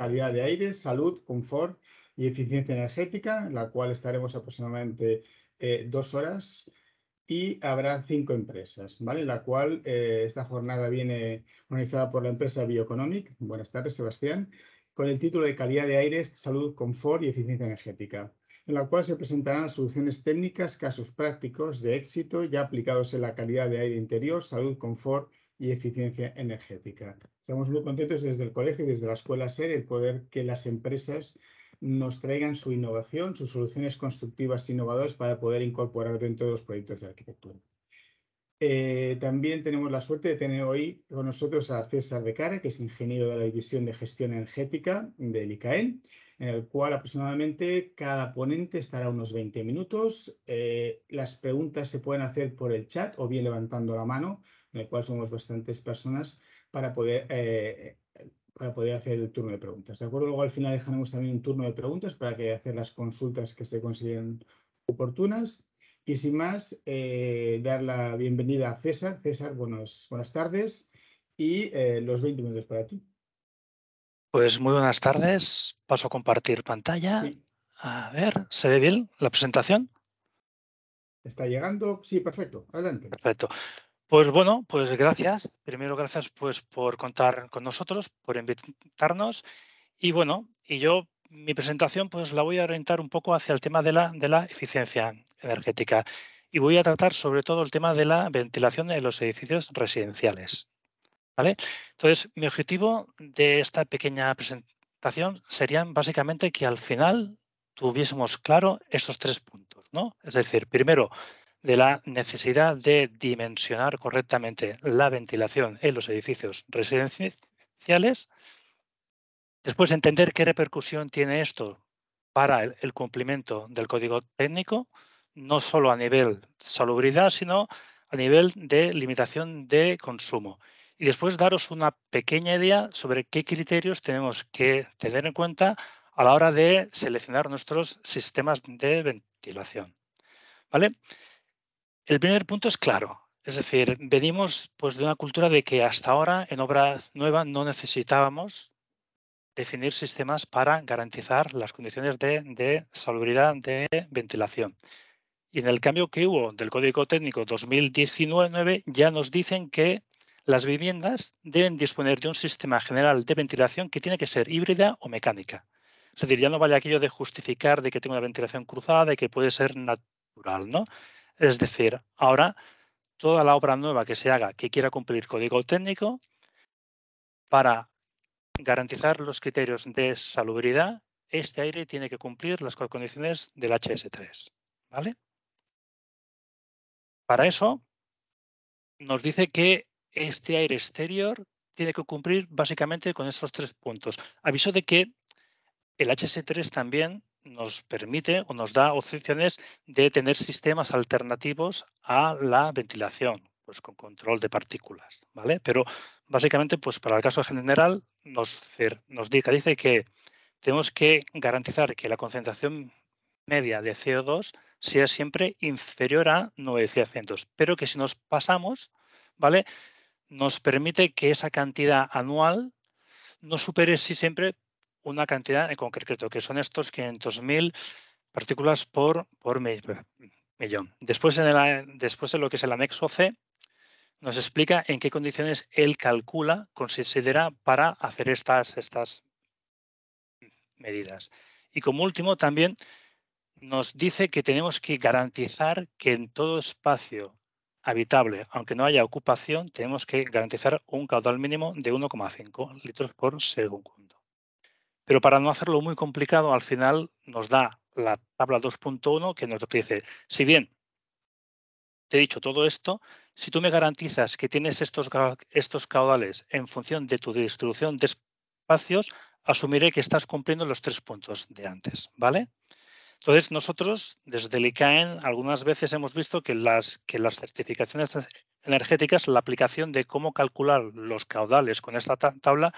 calidad de aire, salud, confort y eficiencia energética, en la cual estaremos aproximadamente eh, dos horas y habrá cinco empresas, ¿vale? La cual eh, esta jornada viene organizada por la empresa Bioeconomic. Buenas tardes, Sebastián. Con el título de Calidad de Aire, Salud, Confort y Eficiencia Energética, en la cual se presentarán soluciones técnicas, casos prácticos de éxito ya aplicados en la calidad de aire interior, salud, confort y eficiencia energética. Estamos muy contentos desde el colegio y desde la escuela SER el poder que las empresas nos traigan su innovación, sus soluciones constructivas e innovadoras para poder incorporar dentro de los proyectos de arquitectura. Eh, también tenemos la suerte de tener hoy con nosotros a César Becara, que es ingeniero de la División de Gestión Energética del ICAEN, en el cual aproximadamente cada ponente estará unos 20 minutos. Eh, las preguntas se pueden hacer por el chat o bien levantando la mano, en el cual somos bastantes personas para poder, eh, para poder hacer el turno de preguntas. ¿De acuerdo? Luego al final dejaremos también un turno de preguntas para que hacer las consultas que se consideren oportunas. Y sin más, eh, dar la bienvenida a César. César, buenas tardes y eh, los 20 minutos para ti. Pues muy buenas tardes. Paso a compartir pantalla. A ver, ¿se ve bien la presentación? ¿Está llegando? Sí, perfecto. Adelante. Perfecto. Pues bueno, pues gracias. Primero, gracias pues por contar con nosotros, por invitarnos. Y bueno, y yo mi presentación pues la voy a orientar un poco hacia el tema de la, de la eficiencia energética y voy a tratar sobre todo el tema de la ventilación en los edificios residenciales. ¿vale? Entonces, mi objetivo de esta pequeña presentación sería básicamente que al final tuviésemos claro estos tres puntos. ¿no? Es decir, primero, de la necesidad de dimensionar correctamente la ventilación en los edificios residenciales. Después, entender qué repercusión tiene esto para el, cumplimiento del código técnico, no solo a nivel salubridad, sino a nivel de limitación de consumo. Y después daros una pequeña idea sobre qué criterios tenemos que tener en cuenta a la hora de seleccionar nuestros sistemas de ventilación. ¿Vale? El primer punto es claro. Es decir, venimos pues, de una cultura de que hasta ahora en obra nueva no necesitábamos definir sistemas para garantizar las condiciones de, de salubridad de ventilación. Y en el cambio que hubo del Código Técnico 2019 ya nos dicen que las viviendas deben disponer de un sistema general de ventilación que tiene que ser híbrida o mecánica. Es decir, ya no vale aquello de justificar de que tenga una ventilación cruzada y que puede ser natural, ¿no? Es decir, ahora toda la obra nueva que se haga que quiera cumplir código técnico para garantizar los criterios de salubridad, este aire tiene que cumplir las condiciones del HS3. ¿Vale? Para eso, nos dice que este aire exterior tiene que cumplir básicamente con esos tres puntos. Aviso de que el HS3 también nos permite o nos da opciones de tener sistemas alternativos a la ventilación, pues con control de partículas, ¿vale? Pero básicamente, pues para el caso general, nos, nos dice, dice que tenemos que garantizar que la concentración media de CO2 sea siempre inferior a 900, pero que si nos pasamos, ¿vale? Nos permite que esa cantidad anual no supere si siempre una cantidad en concreto, que son estos 500.000 partículas por, por millón. Después, en de lo que es el anexo C, nos explica en qué condiciones él calcula, considera para hacer estas, estas medidas. Y como último, también nos dice que tenemos que garantizar que en todo espacio habitable, aunque no haya ocupación, tenemos que garantizar un caudal mínimo de 1,5 litros por segundo. Pero para no hacerlo muy complicado, al final nos da la tabla 2.1 que nos dice, si bien te he dicho todo esto, si tú me garantizas que tienes estos, caudales en función de tu distribución de espacios, asumiré que estás cumpliendo los tres puntos de antes, ¿vale? Entonces, nosotros desde el ICAEN algunas veces hemos visto que las certificaciones energéticas, la aplicación de cómo calcular los caudales con esta tabla,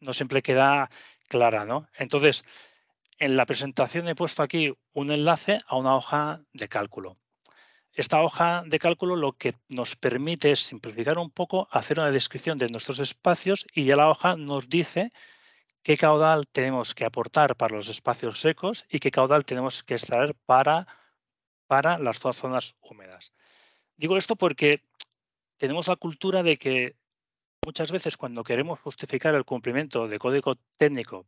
no siempre queda clara, ¿no? Entonces, en la presentación he puesto aquí un enlace a una hoja de cálculo. Esta hoja de cálculo lo que nos permite es simplificar un poco, hacer una descripción de nuestros espacios y ya la hoja nos dice qué caudal tenemos que aportar para los espacios secos y qué caudal tenemos que extraer para, para las zonas húmedas. Digo esto porque tenemos la cultura de que Muchas veces cuando queremos justificar el cumplimiento de código técnico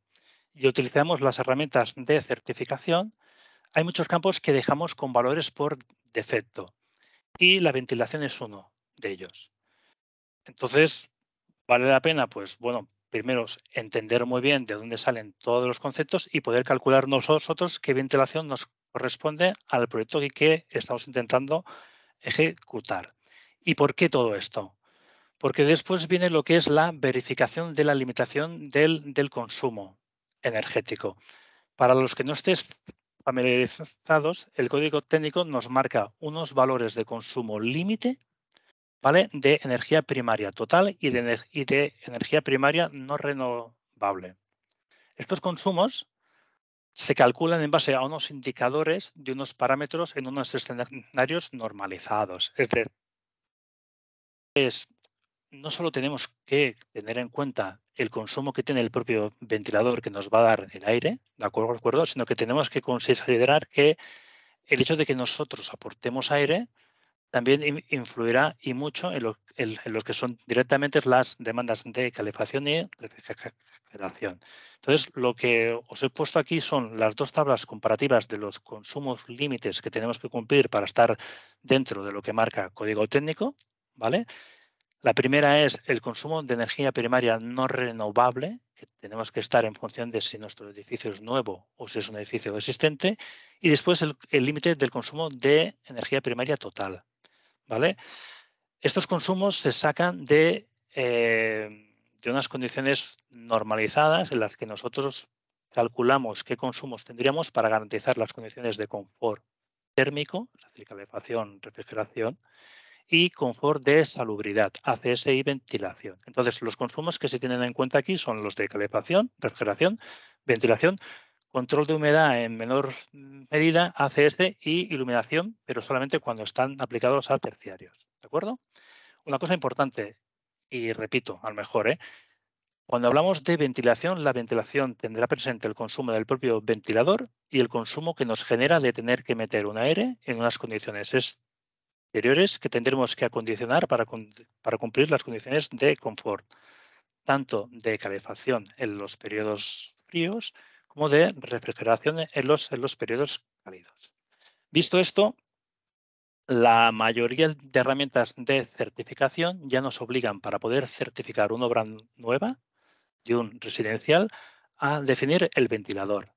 y utilizamos las herramientas de certificación, hay muchos campos que dejamos con valores por defecto y la ventilación es uno de ellos. Entonces, vale la pena, pues bueno, primero entender muy bien de dónde salen todos los conceptos y poder calcular nosotros qué ventilación nos corresponde al proyecto que, que estamos intentando ejecutar. ¿Y por qué todo esto? porque después viene lo que es la verificación de la limitación del, del consumo energético. Para los que no estés familiarizados, el código técnico nos marca unos valores de consumo límite ¿vale? de energía primaria total y de, de energía primaria no renovable. Estos consumos se calculan en base a unos indicadores de unos parámetros en unos escenarios normalizados. Es decir, es no solo tenemos que tener en cuenta el consumo que tiene el propio ventilador que nos va a dar el aire, ¿de acuerdo? De acuerdo sino que tenemos que considerar que el hecho de que nosotros aportemos aire también influirá y mucho en lo, que son directamente las demandas de calefacción y refrigeración. Entonces, lo que os he puesto aquí son las dos tablas comparativas de los consumos límites que tenemos que cumplir para estar dentro de lo que marca código técnico, ¿vale? La primera es el consumo de energía primaria no renovable, que tenemos que estar en función de si nuestro edificio es nuevo o si es un edificio existente, y después el límite del consumo de energía primaria total. ¿vale? Estos consumos se sacan de, eh, de unas condiciones normalizadas en las que nosotros calculamos qué consumos tendríamos para garantizar las condiciones de confort térmico, es decir, calefacción, refrigeración, y confort de salubridad, ACS y ventilación. Entonces, los consumos que se tienen en cuenta aquí son los de calefacción, refrigeración, ventilación, control de humedad en menor medida, ACS y iluminación, pero solamente cuando están aplicados a terciarios. ¿De acuerdo? Una cosa importante, y repito, a lo mejor, ¿eh? Cuando hablamos de ventilación, la ventilación tendrá presente el consumo del propio ventilador y el consumo que nos genera de tener que meter un aire en unas condiciones que tendremos que acondicionar para, cumplir las condiciones de confort, tanto de calefacción en los periodos fríos como de refrigeración en los, en los periodos cálidos. Visto esto, la mayoría de herramientas de certificación ya nos obligan para poder certificar una obra nueva de un residencial a definir el ventilador,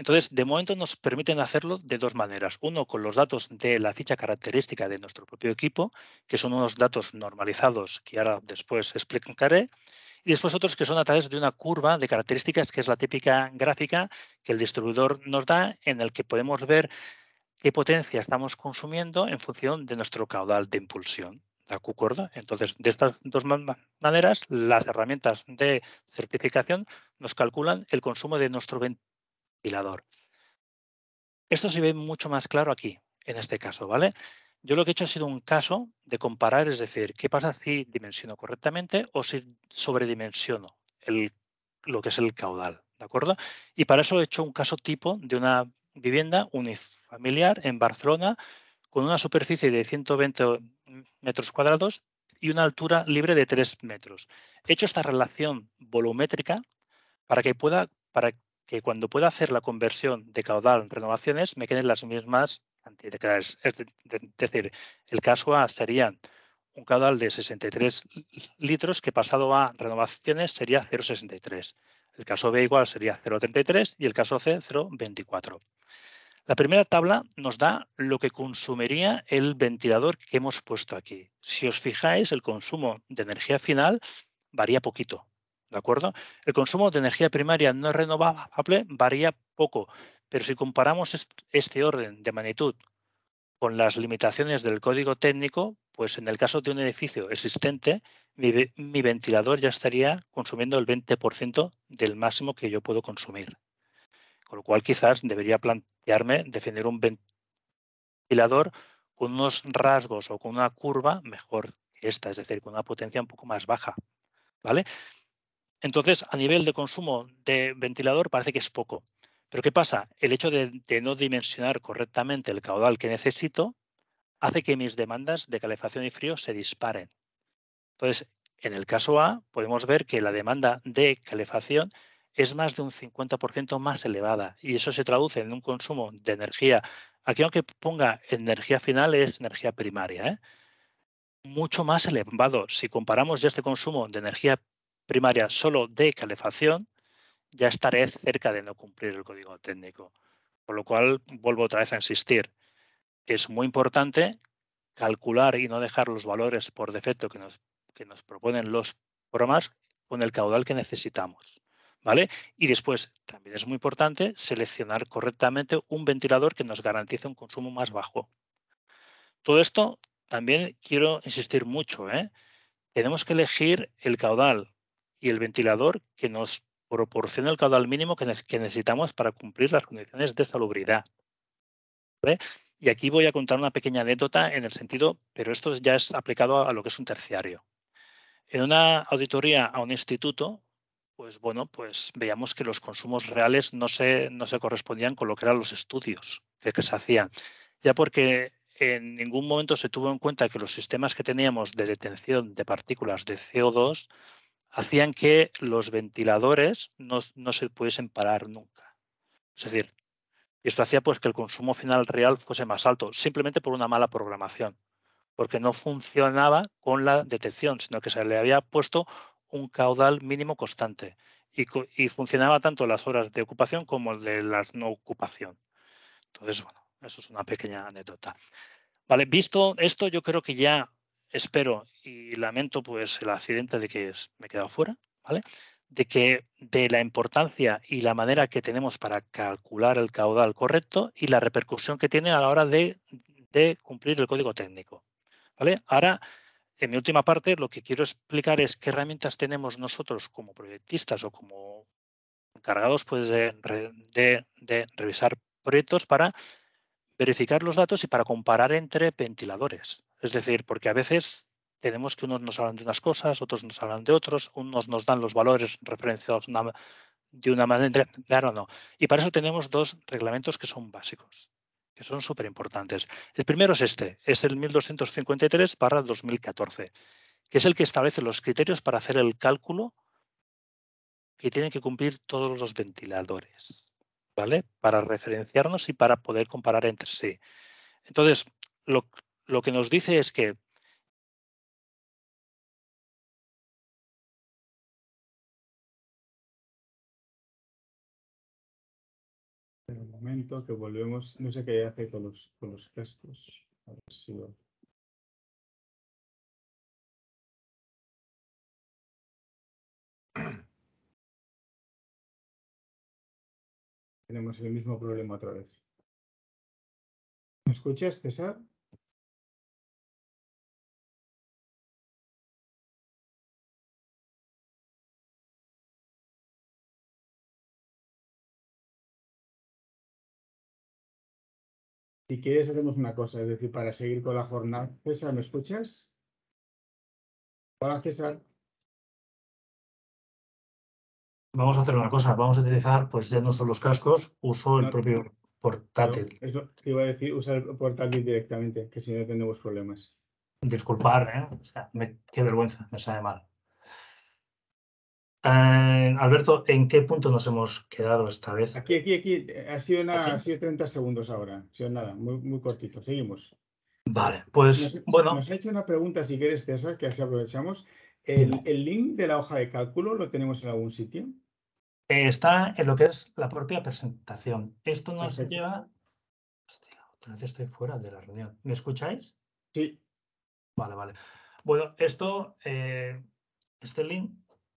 entonces, de momento nos permiten hacerlo de dos maneras. Uno, con los datos de la ficha característica de nuestro propio equipo, que son unos datos normalizados que ahora después explicaré. Y después otros que son a través de una curva de características, que es la típica gráfica que el distribuidor nos da, en el que podemos ver qué potencia estamos consumiendo en función de nuestro caudal de impulsión. ¿De acuerdo? Entonces, de estas dos maneras, las herramientas de certificación nos calculan el consumo de nuestro Pilador. Esto se ve mucho más claro aquí, en este caso, ¿vale? Yo lo que he hecho ha sido un caso de comparar, es decir, qué pasa si dimensiono correctamente o si sobredimensiono el, lo que es el caudal, ¿de acuerdo? Y para eso he hecho un caso tipo de una vivienda unifamiliar en Barcelona con una superficie de 120 metros cuadrados y una altura libre de 3 metros. He hecho esta relación volumétrica para que pueda, para que cuando pueda hacer la conversión de caudal en renovaciones me queden las mismas Es decir, el caso A sería un caudal de 63 litros que pasado a renovaciones sería 0,63. El caso B igual sería 0,33 y el caso C 0,24. La primera tabla nos da lo que consumiría el ventilador que hemos puesto aquí. Si os fijáis, el consumo de energía final varía poquito, ¿De acuerdo? El consumo de energía primaria no renovable varía poco, pero si comparamos este orden de magnitud con las limitaciones del código técnico, pues en el caso de un edificio existente, mi, ventilador ya estaría consumiendo el 20% del máximo que yo puedo consumir. Con lo cual quizás debería plantearme defender un ventilador con unos rasgos o con una curva mejor que esta, es decir, con una potencia un poco más baja. ¿Vale? Entonces, a nivel de consumo de ventilador parece que es poco. Pero ¿qué pasa? El hecho de, no dimensionar correctamente el caudal que necesito hace que mis demandas de calefacción y frío se disparen. Entonces, en el caso A, podemos ver que la demanda de calefacción es más de un 50% más elevada y eso se traduce en un consumo de energía. Aquí aunque ponga energía final es energía primaria. ¿eh? Mucho más elevado. Si comparamos ya este consumo de energía primaria solo de calefacción, ya estaré cerca de no cumplir el código técnico. Por lo cual, vuelvo otra vez a insistir, es muy importante calcular y no dejar los valores por defecto que nos, que nos proponen los programas con el caudal que necesitamos. ¿Vale? Y después, también es muy importante seleccionar correctamente un ventilador que nos garantice un consumo más bajo. Todo esto también quiero insistir mucho. ¿eh? Tenemos que elegir el caudal y el ventilador que nos proporciona el caudal mínimo que, necesitamos para cumplir las condiciones de salubridad. Y aquí voy a contar una pequeña anécdota en el sentido, pero esto ya es aplicado a, lo que es un terciario. En una auditoría a un instituto, pues bueno, pues veíamos que los consumos reales no se, no se correspondían con lo que eran los estudios que se hacían. Ya porque en ningún momento se tuvo en cuenta que los sistemas que teníamos de detención de partículas de CO2 hacían que los ventiladores no, se pudiesen parar nunca. Es decir, esto hacía pues que el consumo final real fuese más alto, simplemente por una mala programación, porque no funcionaba con la detección, sino que se le había puesto un caudal mínimo constante y, funcionaba tanto las horas de ocupación como de las no ocupación. Entonces, bueno, eso es una pequeña anécdota. Vale, visto esto, yo creo que ya espero y lamento pues el accidente de que me he quedado fuera, ¿vale? De que de la importancia y la manera que tenemos para calcular el caudal correcto y la repercusión que tiene a la hora de, cumplir el código técnico, ¿vale? Ahora, en mi última parte, lo que quiero explicar es qué herramientas tenemos nosotros como proyectistas o como encargados pues, de revisar proyectos para verificar los datos y para comparar entre ventiladores. Es decir, porque a veces tenemos que unos nos hablan de unas cosas, otros nos hablan de otros, unos nos dan los valores referenciados de una manera, claro no. Y para eso tenemos dos reglamentos que son básicos, que son súper importantes. El primero es este, es el 1253 2014, que es el que establece los criterios para hacer el cálculo que tienen que cumplir todos los ventiladores, ¿vale? Para referenciarnos y para poder comparar entre sí. Entonces, lo, lo que nos dice es que un momento que volvemos, no sé qué hace con los, con gestos. Tenemos el mismo problema otra vez. ¿Me escuchas, César? Si quieres, hacemos una cosa, es decir, para seguir con la jornada. César, ¿me escuchas? Hola, César. Vamos a hacer una cosa, vamos a utilizar, pues ya no son los cascos, uso el propio portátil. Eso te iba a decir, usa el portátil directamente, que si no tenemos problemas. Disculpar, ¿eh? O sea, qué vergüenza, me sale mal. Eh, Alberto, ¿en qué punto nos hemos quedado esta vez? Aquí, aquí, aquí. Ha sido, una, 30 segundos ahora. Ha sido nada, muy, cortito. Seguimos. Vale, pues bueno. Nos ha hecho una pregunta, si quieres, César, que así aprovechamos. ¿El, link de la hoja de cálculo lo tenemos en algún sitio? Eh, está en lo que es la propia presentación. Esto nos lleva... Hostia, otra vez estoy fuera de la reunión. ¿Me escucháis? Sí. Vale, vale. Bueno, esto, eh, este link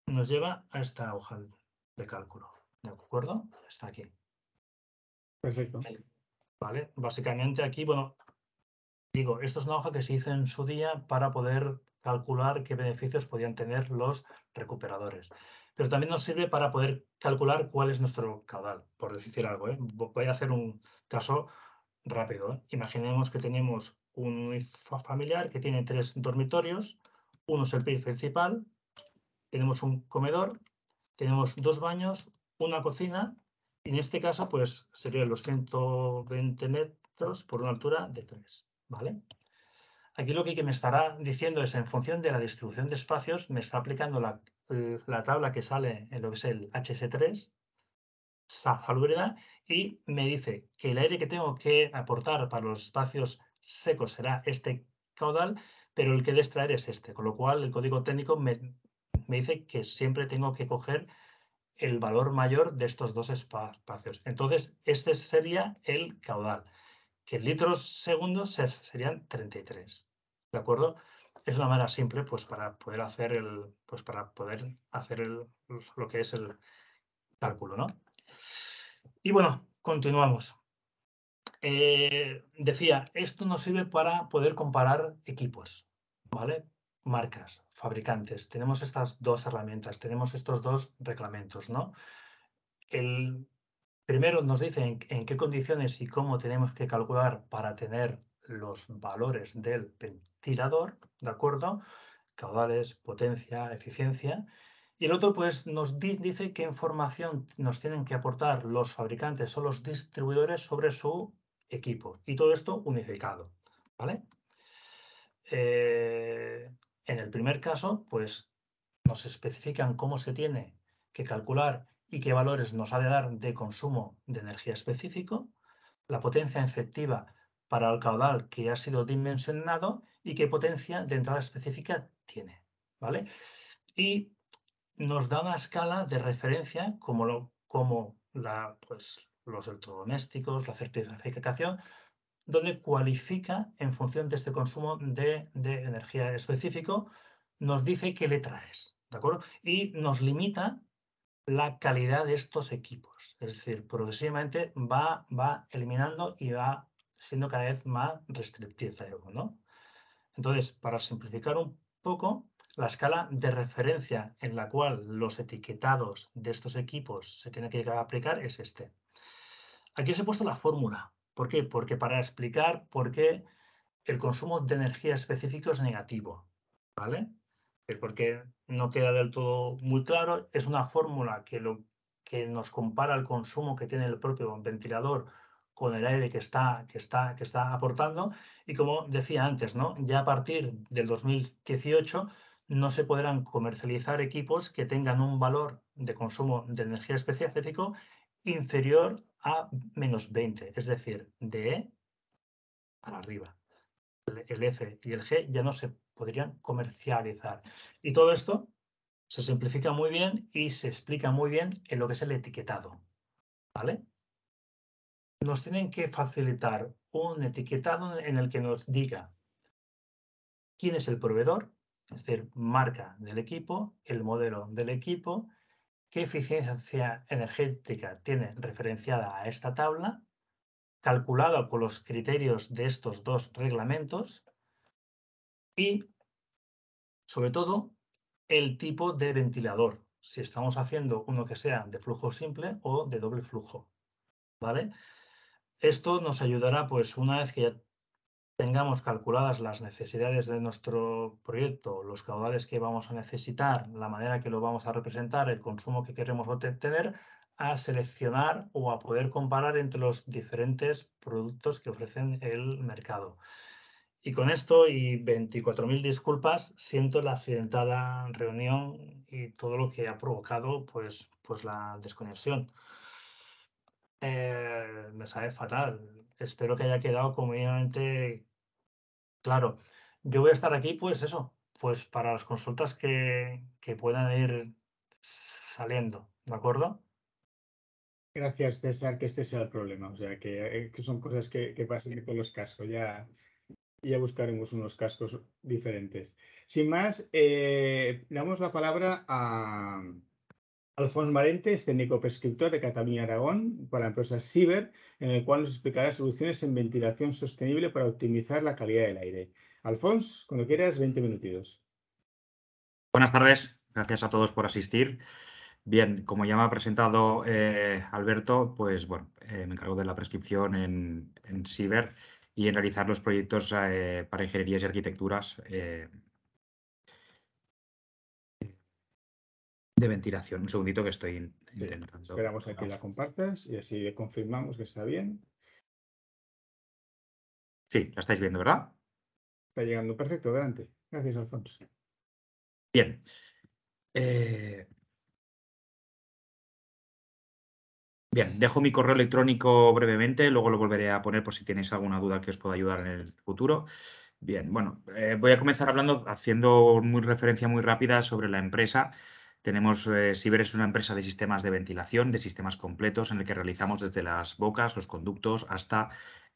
nos lleva a esta hoja de cálculo. ¿De acuerdo? Está aquí. Perfecto. Vale, básicamente aquí, bueno, digo, esto es una hoja que se hizo en su día para poder calcular qué beneficios podían tener los recuperadores. Pero también nos sirve para poder calcular cuál es nuestro caudal, por decir algo. ¿eh? Voy a hacer un caso rápido. ¿eh? Imaginemos que tenemos un familiar que tiene tres dormitorios. Uno es el PIB principal, tenemos un comedor, tenemos dos baños, una cocina, y en este caso, pues serían los 120 metros por una altura de 3, ¿vale? Aquí lo que me estará diciendo es, en función de la distribución de espacios, me está aplicando la, eh, tabla que sale en lo que es el hs 3 salubridad, y me dice que el aire que tengo que aportar para los espacios secos será este caudal, pero el que extraer es este, con lo cual el código técnico me, me dice que siempre tengo que coger el valor mayor de estos dos espacios. Entonces, este sería el caudal, que litros segundos serían 33. ¿De acuerdo? Es una manera simple pues, para poder hacer, el, pues, para poder hacer el, lo que es el cálculo. ¿no? Y bueno, continuamos. Eh, decía, esto nos sirve para poder comparar equipos. ¿vale? marcas, fabricantes, tenemos estas dos herramientas, tenemos estos dos reglamentos, ¿no? El primero nos dice en, qué condiciones y cómo tenemos que calcular para tener los valores del ventilador, ¿de acuerdo? Caudales, potencia, eficiencia. Y el otro, pues, nos dice qué información nos tienen que aportar los fabricantes o los distribuidores sobre su equipo. Y todo esto unificado, ¿vale? Eh, en el primer caso, pues nos especifican cómo se tiene que calcular y qué valores nos ha de dar de consumo de energía específico, la potencia efectiva para el caudal que ha sido dimensionado y qué potencia de entrada específica tiene. ¿vale? Y nos da una escala de referencia como, lo, como la, pues, los electrodomésticos, la certificación, donde cualifica en función de este consumo de, energía específico, nos dice qué letra es, ¿de acuerdo? Y nos limita la calidad de estos equipos. Es decir, progresivamente va, va eliminando y va siendo cada vez más restrictiva. ¿no? Entonces, para simplificar un poco, la escala de referencia en la cual los etiquetados de estos equipos se tienen que aplicar es este. Aquí os he puesto la fórmula, ¿Por qué? Porque para explicar por qué el consumo de energía específico es negativo, ¿vale? Porque no queda del todo muy claro, es una fórmula que, lo, que nos compara el consumo que tiene el propio ventilador con el aire que está, que está, que está aportando. Y como decía antes, ¿no? ya a partir del 2018 no se podrán comercializar equipos que tengan un valor de consumo de energía específico inferior a menos 20, es decir, de E para arriba. El F y el G ya no se podrían comercializar. Y todo esto se simplifica muy bien y se explica muy bien en lo que es el etiquetado. ¿Vale? Nos tienen que facilitar un etiquetado en el que nos diga quién es el proveedor, es decir, marca del equipo, el modelo del equipo, qué eficiencia energética tiene referenciada a esta tabla, calculada con los criterios de estos dos reglamentos y, sobre todo, el tipo de ventilador, si estamos haciendo uno que sea de flujo simple o de doble flujo. ¿vale? Esto nos ayudará, pues, una vez que ya tengamos calculadas las necesidades de nuestro proyecto, los caudales que vamos a necesitar, la manera que lo vamos a representar, el consumo que queremos obtener, a seleccionar o a poder comparar entre los diferentes productos que ofrecen el mercado. Y con esto y 24.000 disculpas, siento la accidentada reunión y todo lo que ha provocado pues, pues la desconexión. Eh, me sabe fatal. Espero que haya quedado convenientemente Claro, yo voy a estar aquí, pues eso, pues para las consultas que, puedan ir saliendo, ¿de acuerdo? Gracias, César, que este sea el problema. O sea, que, eh, son cosas que, que, pasan con los cascos. Ya, ya buscaremos unos cascos diferentes. Sin más, eh, damos la palabra a, Alfons Marente es técnico prescriptor de Cataluña Aragón para la empresa Ciber, en el cual nos explicará soluciones en ventilación sostenible para optimizar la calidad del aire. Alfonso, cuando quieras, 20 minutitos. Buenas tardes, gracias a todos por asistir. Bien, como ya me ha presentado eh, Alberto, pues bueno, eh, me encargo de la prescripción en, en Ciber y en realizar los proyectos eh, para ingenierías y arquitecturas de ventilación. Un segundito que estoy intentando. esperamos a que la compartas y así confirmamos que está bien. Sí, la estáis viendo, ¿verdad? Está llegando perfecto, adelante. Gracias, Alfonso. Bien. Eh, bien, dejo mi correo electrónico brevemente, luego lo volveré a poner por si tenéis alguna duda que os pueda ayudar en el futuro. Bien, bueno, eh, voy a comenzar hablando, haciendo muy referencia muy rápida sobre la empresa. Tenemos, eh, Ciber es una empresa de sistemas de ventilación, de sistemas completos, en el que realizamos desde las bocas, los conductos, hasta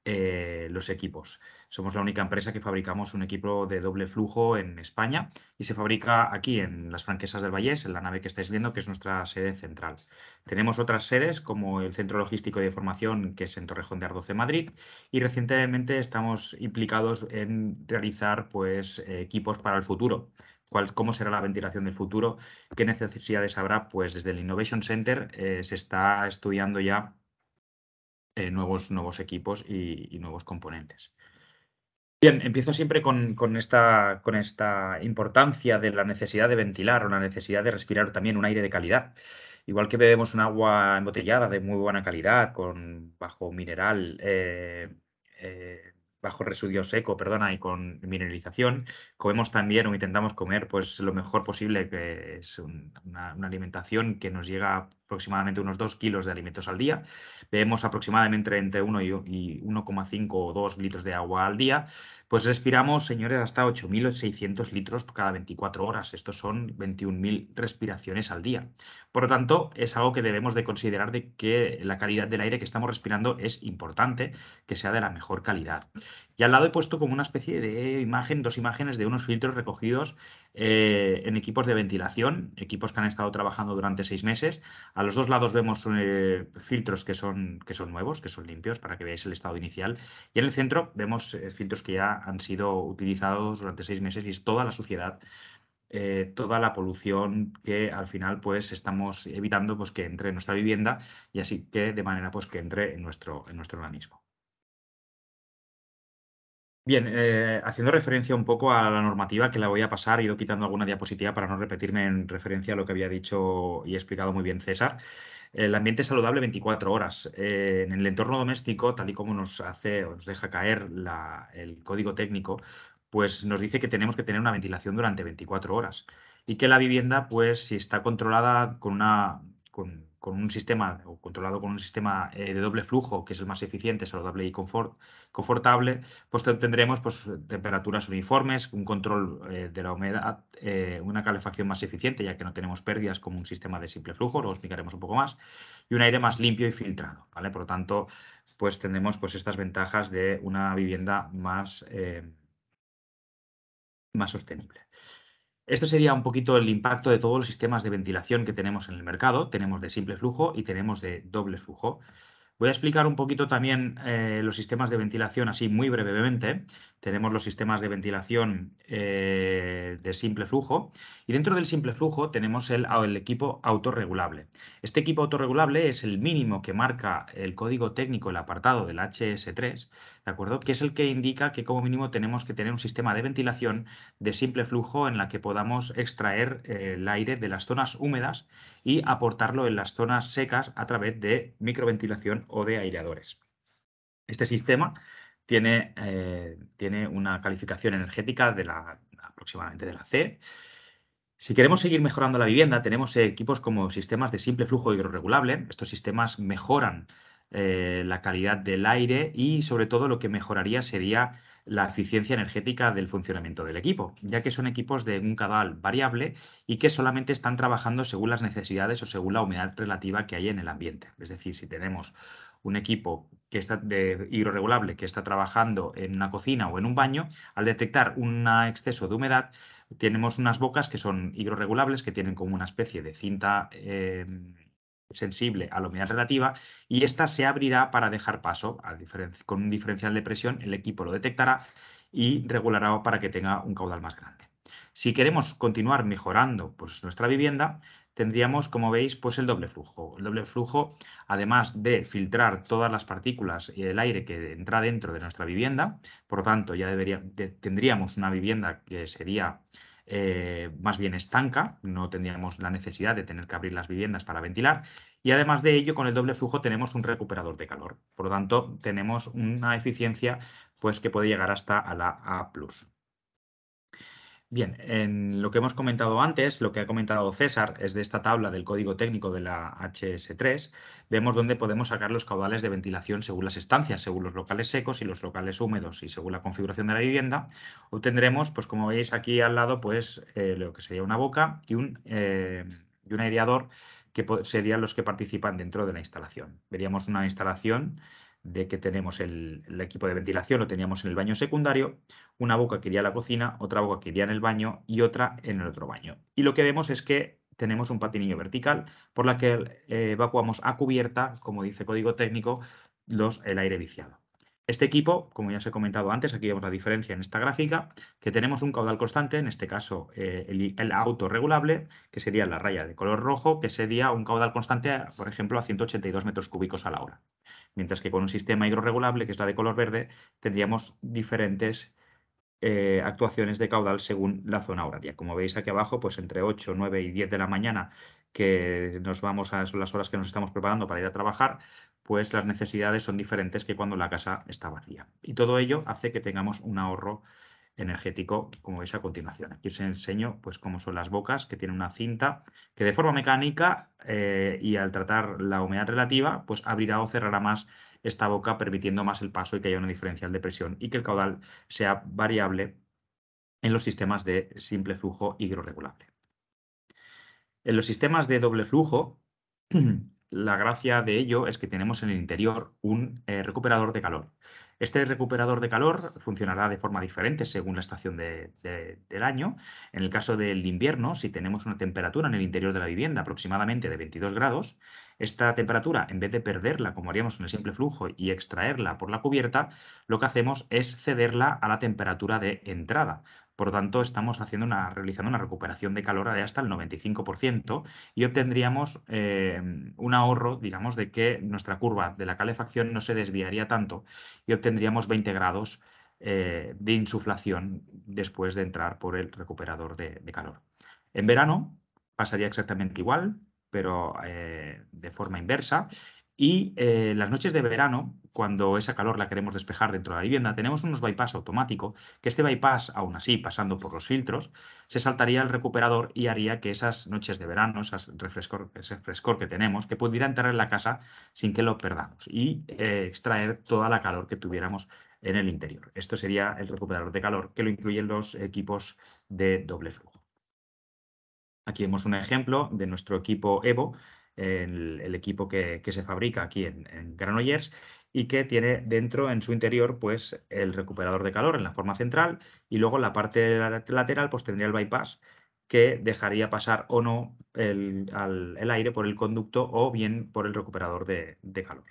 eh, los equipos. Somos la única empresa que fabricamos un equipo de doble flujo en España y se fabrica aquí en las franquesas del Vallés, en la nave que estáis viendo, que es nuestra sede central. Tenemos otras sedes como el Centro Logístico de Formación, que es en Torrejón de Ardoce, Madrid, y recientemente estamos implicados en realizar pues, eh, equipos para el futuro cómo será la ventilación del futuro, qué necesidades habrá, pues desde el Innovation Center eh, se está estudiando ya eh, nuevos, nuevos equipos y, nuevos componentes. Bien, empiezo siempre con, esta, con esta importancia de la necesidad de ventilar o la necesidad de respirar también un aire de calidad igual que bebemos un agua embotellada de muy buena calidad, con bajo mineral, eh, bajo residuo seco, perdona, y con mineralización. Comemos también o intentamos comer pues lo mejor posible, que es una, una, alimentación que nos llega aproximadamente unos 2 kilos de alimentos al día. vemos aproximadamente entre 1 y 1,5 o 2 litros de agua al día. Pues respiramos, señores, hasta 8.600 litros cada 24 horas. Estos son 21.000 respiraciones al día. Por lo tanto, es algo que debemos de considerar de que la calidad del aire que estamos respirando es importante que sea de la mejor calidad. Y al lado he puesto como una especie de imagen, dos imágenes de unos filtros recogidos eh, en equipos de ventilación, equipos que han estado trabajando durante seis meses. A los dos lados vemos eh, filtros que son, que son nuevos, que son limpios, para que veáis el estado inicial. Y en el centro vemos eh, filtros que ya han sido utilizados durante seis meses y es toda la suciedad toda la polución que al final pues estamos evitando pues que entre en nuestra vivienda y así que de manera pues que entre en nuestro, en nuestro organismo. Bien, eh, haciendo referencia un poco a la normativa que la voy a pasar, he ido quitando alguna diapositiva para no repetirme en referencia a lo que había dicho y explicado muy bien César. El ambiente saludable 24 horas. Eh, en el entorno doméstico, tal y como nos hace, o nos deja caer el código técnico, pues nos dice que tenemos que tener una ventilación durante 24 horas y que la vivienda, pues si está controlada con una, con, con un sistema o controlado con un sistema eh, de doble flujo, que es el más eficiente, saludable y confortable, pues tendremos pues, temperaturas uniformes, un control eh, de la humedad, eh, una calefacción más eficiente, ya que no tenemos pérdidas como un sistema de simple flujo, lo explicaremos un poco más, y un aire más limpio y filtrado, ¿vale? Por lo tanto, pues tendremos pues, estas ventajas de una vivienda más, más sostenible. Esto sería un poquito el impacto de todos los sistemas de ventilación que tenemos en el mercado. Tenemos de simple flujo y tenemos de doble flujo. Voy a explicar un poquito también eh, los sistemas de ventilación así muy brevemente. Tenemos los sistemas de ventilación eh, de simple flujo y dentro del simple flujo tenemos el, equipo autorregulable. Este equipo autorregulable es el mínimo que marca el código técnico, el apartado del HS3, ¿de acuerdo? Que es el que indica que como mínimo tenemos que tener un sistema de ventilación de simple flujo en la que podamos extraer eh, el aire de las zonas húmedas y aportarlo en las zonas secas a través de microventilación o de aireadores. Este sistema tiene, eh, tiene una calificación energética de la, aproximadamente de la C. Si queremos seguir mejorando la vivienda, tenemos equipos como sistemas de simple flujo hidroregulable. Estos sistemas mejoran eh, la calidad del aire y sobre todo lo que mejoraría sería la eficiencia energética del funcionamiento del equipo, ya que son equipos de un cabal variable y que solamente están trabajando según las necesidades o según la humedad relativa que hay en el ambiente. Es decir, si tenemos un equipo que está de hidroregulable que está trabajando en una cocina o en un baño, al detectar un exceso de humedad, tenemos unas bocas que son hidroregulables, que tienen como una especie de cinta. Eh, sensible a la humedad relativa y esta se abrirá para dejar paso. con un diferencial de presión, el equipo lo detectará y regulará para que tenga un caudal más grande. Si queremos continuar mejorando pues, nuestra vivienda, tendríamos, como veis, pues el doble flujo. El doble flujo, además de filtrar todas las partículas y el aire que entra dentro de nuestra vivienda, por lo tanto, ya debería, tendríamos una vivienda que sería eh, más bien estanca, no tendríamos la necesidad de tener que abrir las viviendas para ventilar y además de ello con el doble flujo tenemos un recuperador de calor. Por lo tanto, tenemos una eficiencia pues, que puede llegar hasta a la A+. Bien, en lo que hemos comentado antes, lo que ha comentado César es de esta tabla del código técnico de la HS3, vemos dónde podemos sacar los caudales de ventilación según las estancias, según los locales secos y los locales húmedos y según la configuración de la vivienda, obtendremos, pues como veis aquí al lado, pues eh, lo que sería una boca y un, eh, y un aireador que serían los que participan dentro de la instalación. Veríamos una instalación de que tenemos el, el, equipo de ventilación, lo teníamos en el baño secundario, una boca que iría a la cocina, otra boca que iría en el baño y otra en el otro baño. Y lo que vemos es que tenemos un patinillo vertical por la que eh, evacuamos a cubierta, como dice código técnico, los, el aire viciado. Este equipo, como ya os he comentado antes, aquí vemos la diferencia en esta gráfica, que tenemos un caudal constante, en este caso eh, el, auto regulable, que sería la raya de color rojo, que sería un caudal constante, por ejemplo, a 182 metros cúbicos a la hora. Mientras que con un sistema hidroregulable, que está de color verde, tendríamos diferentes eh, actuaciones de caudal según la zona horaria. Como veis aquí abajo, pues entre 8, 9 y 10 de la mañana, que nos vamos a son las horas que nos estamos preparando para ir a trabajar, pues las necesidades son diferentes que cuando la casa está vacía. Y todo ello hace que tengamos un ahorro energético, como veis a continuación. Aquí os enseño pues, cómo son las bocas, que tienen una cinta que de forma mecánica eh, y al tratar la humedad relativa, pues abrirá o cerrará más esta boca permitiendo más el paso y que haya una diferencial de presión y que el caudal sea variable en los sistemas de simple flujo hidroregulable. En los sistemas de doble flujo, la gracia de ello es que tenemos en el interior un eh, recuperador de calor. Este recuperador de calor funcionará de forma diferente según la estación del año. En el caso del invierno, si tenemos una temperatura en el interior de la vivienda aproximadamente de 22 grados, esta temperatura, en vez de perderla como haríamos en el simple flujo y extraerla por la cubierta, lo que hacemos es cederla a la temperatura de entrada, por lo tanto, estamos realizando una recuperación de calor de hasta el 95% y obtendríamos eh, un ahorro, digamos, de que nuestra curva de la calefacción no se desviaría tanto y obtendríamos 20 grados eh, de insuflación después de entrar por el recuperador de, calor. En verano pasaría exactamente igual, pero eh, de forma inversa. Y las noches de verano cuando esa calor la queremos despejar dentro de la vivienda, tenemos unos bypass automáticos, que este bypass, aún así, pasando por los filtros, se saltaría el recuperador y haría que esas noches de verano, esas ese frescor que tenemos, que pudiera entrar en la casa sin que lo perdamos y eh, extraer toda la calor que tuviéramos en el interior. Esto sería el recuperador de calor, que lo incluyen los equipos de doble flujo. Aquí vemos un ejemplo de nuestro equipo EVO, el, equipo que, se fabrica aquí en Granollers y que tiene dentro en su interior pues el recuperador de calor en la forma central y luego en la parte lateral pues tendría el bypass que dejaría pasar o no el, aire por el conducto o bien por el recuperador de, calor.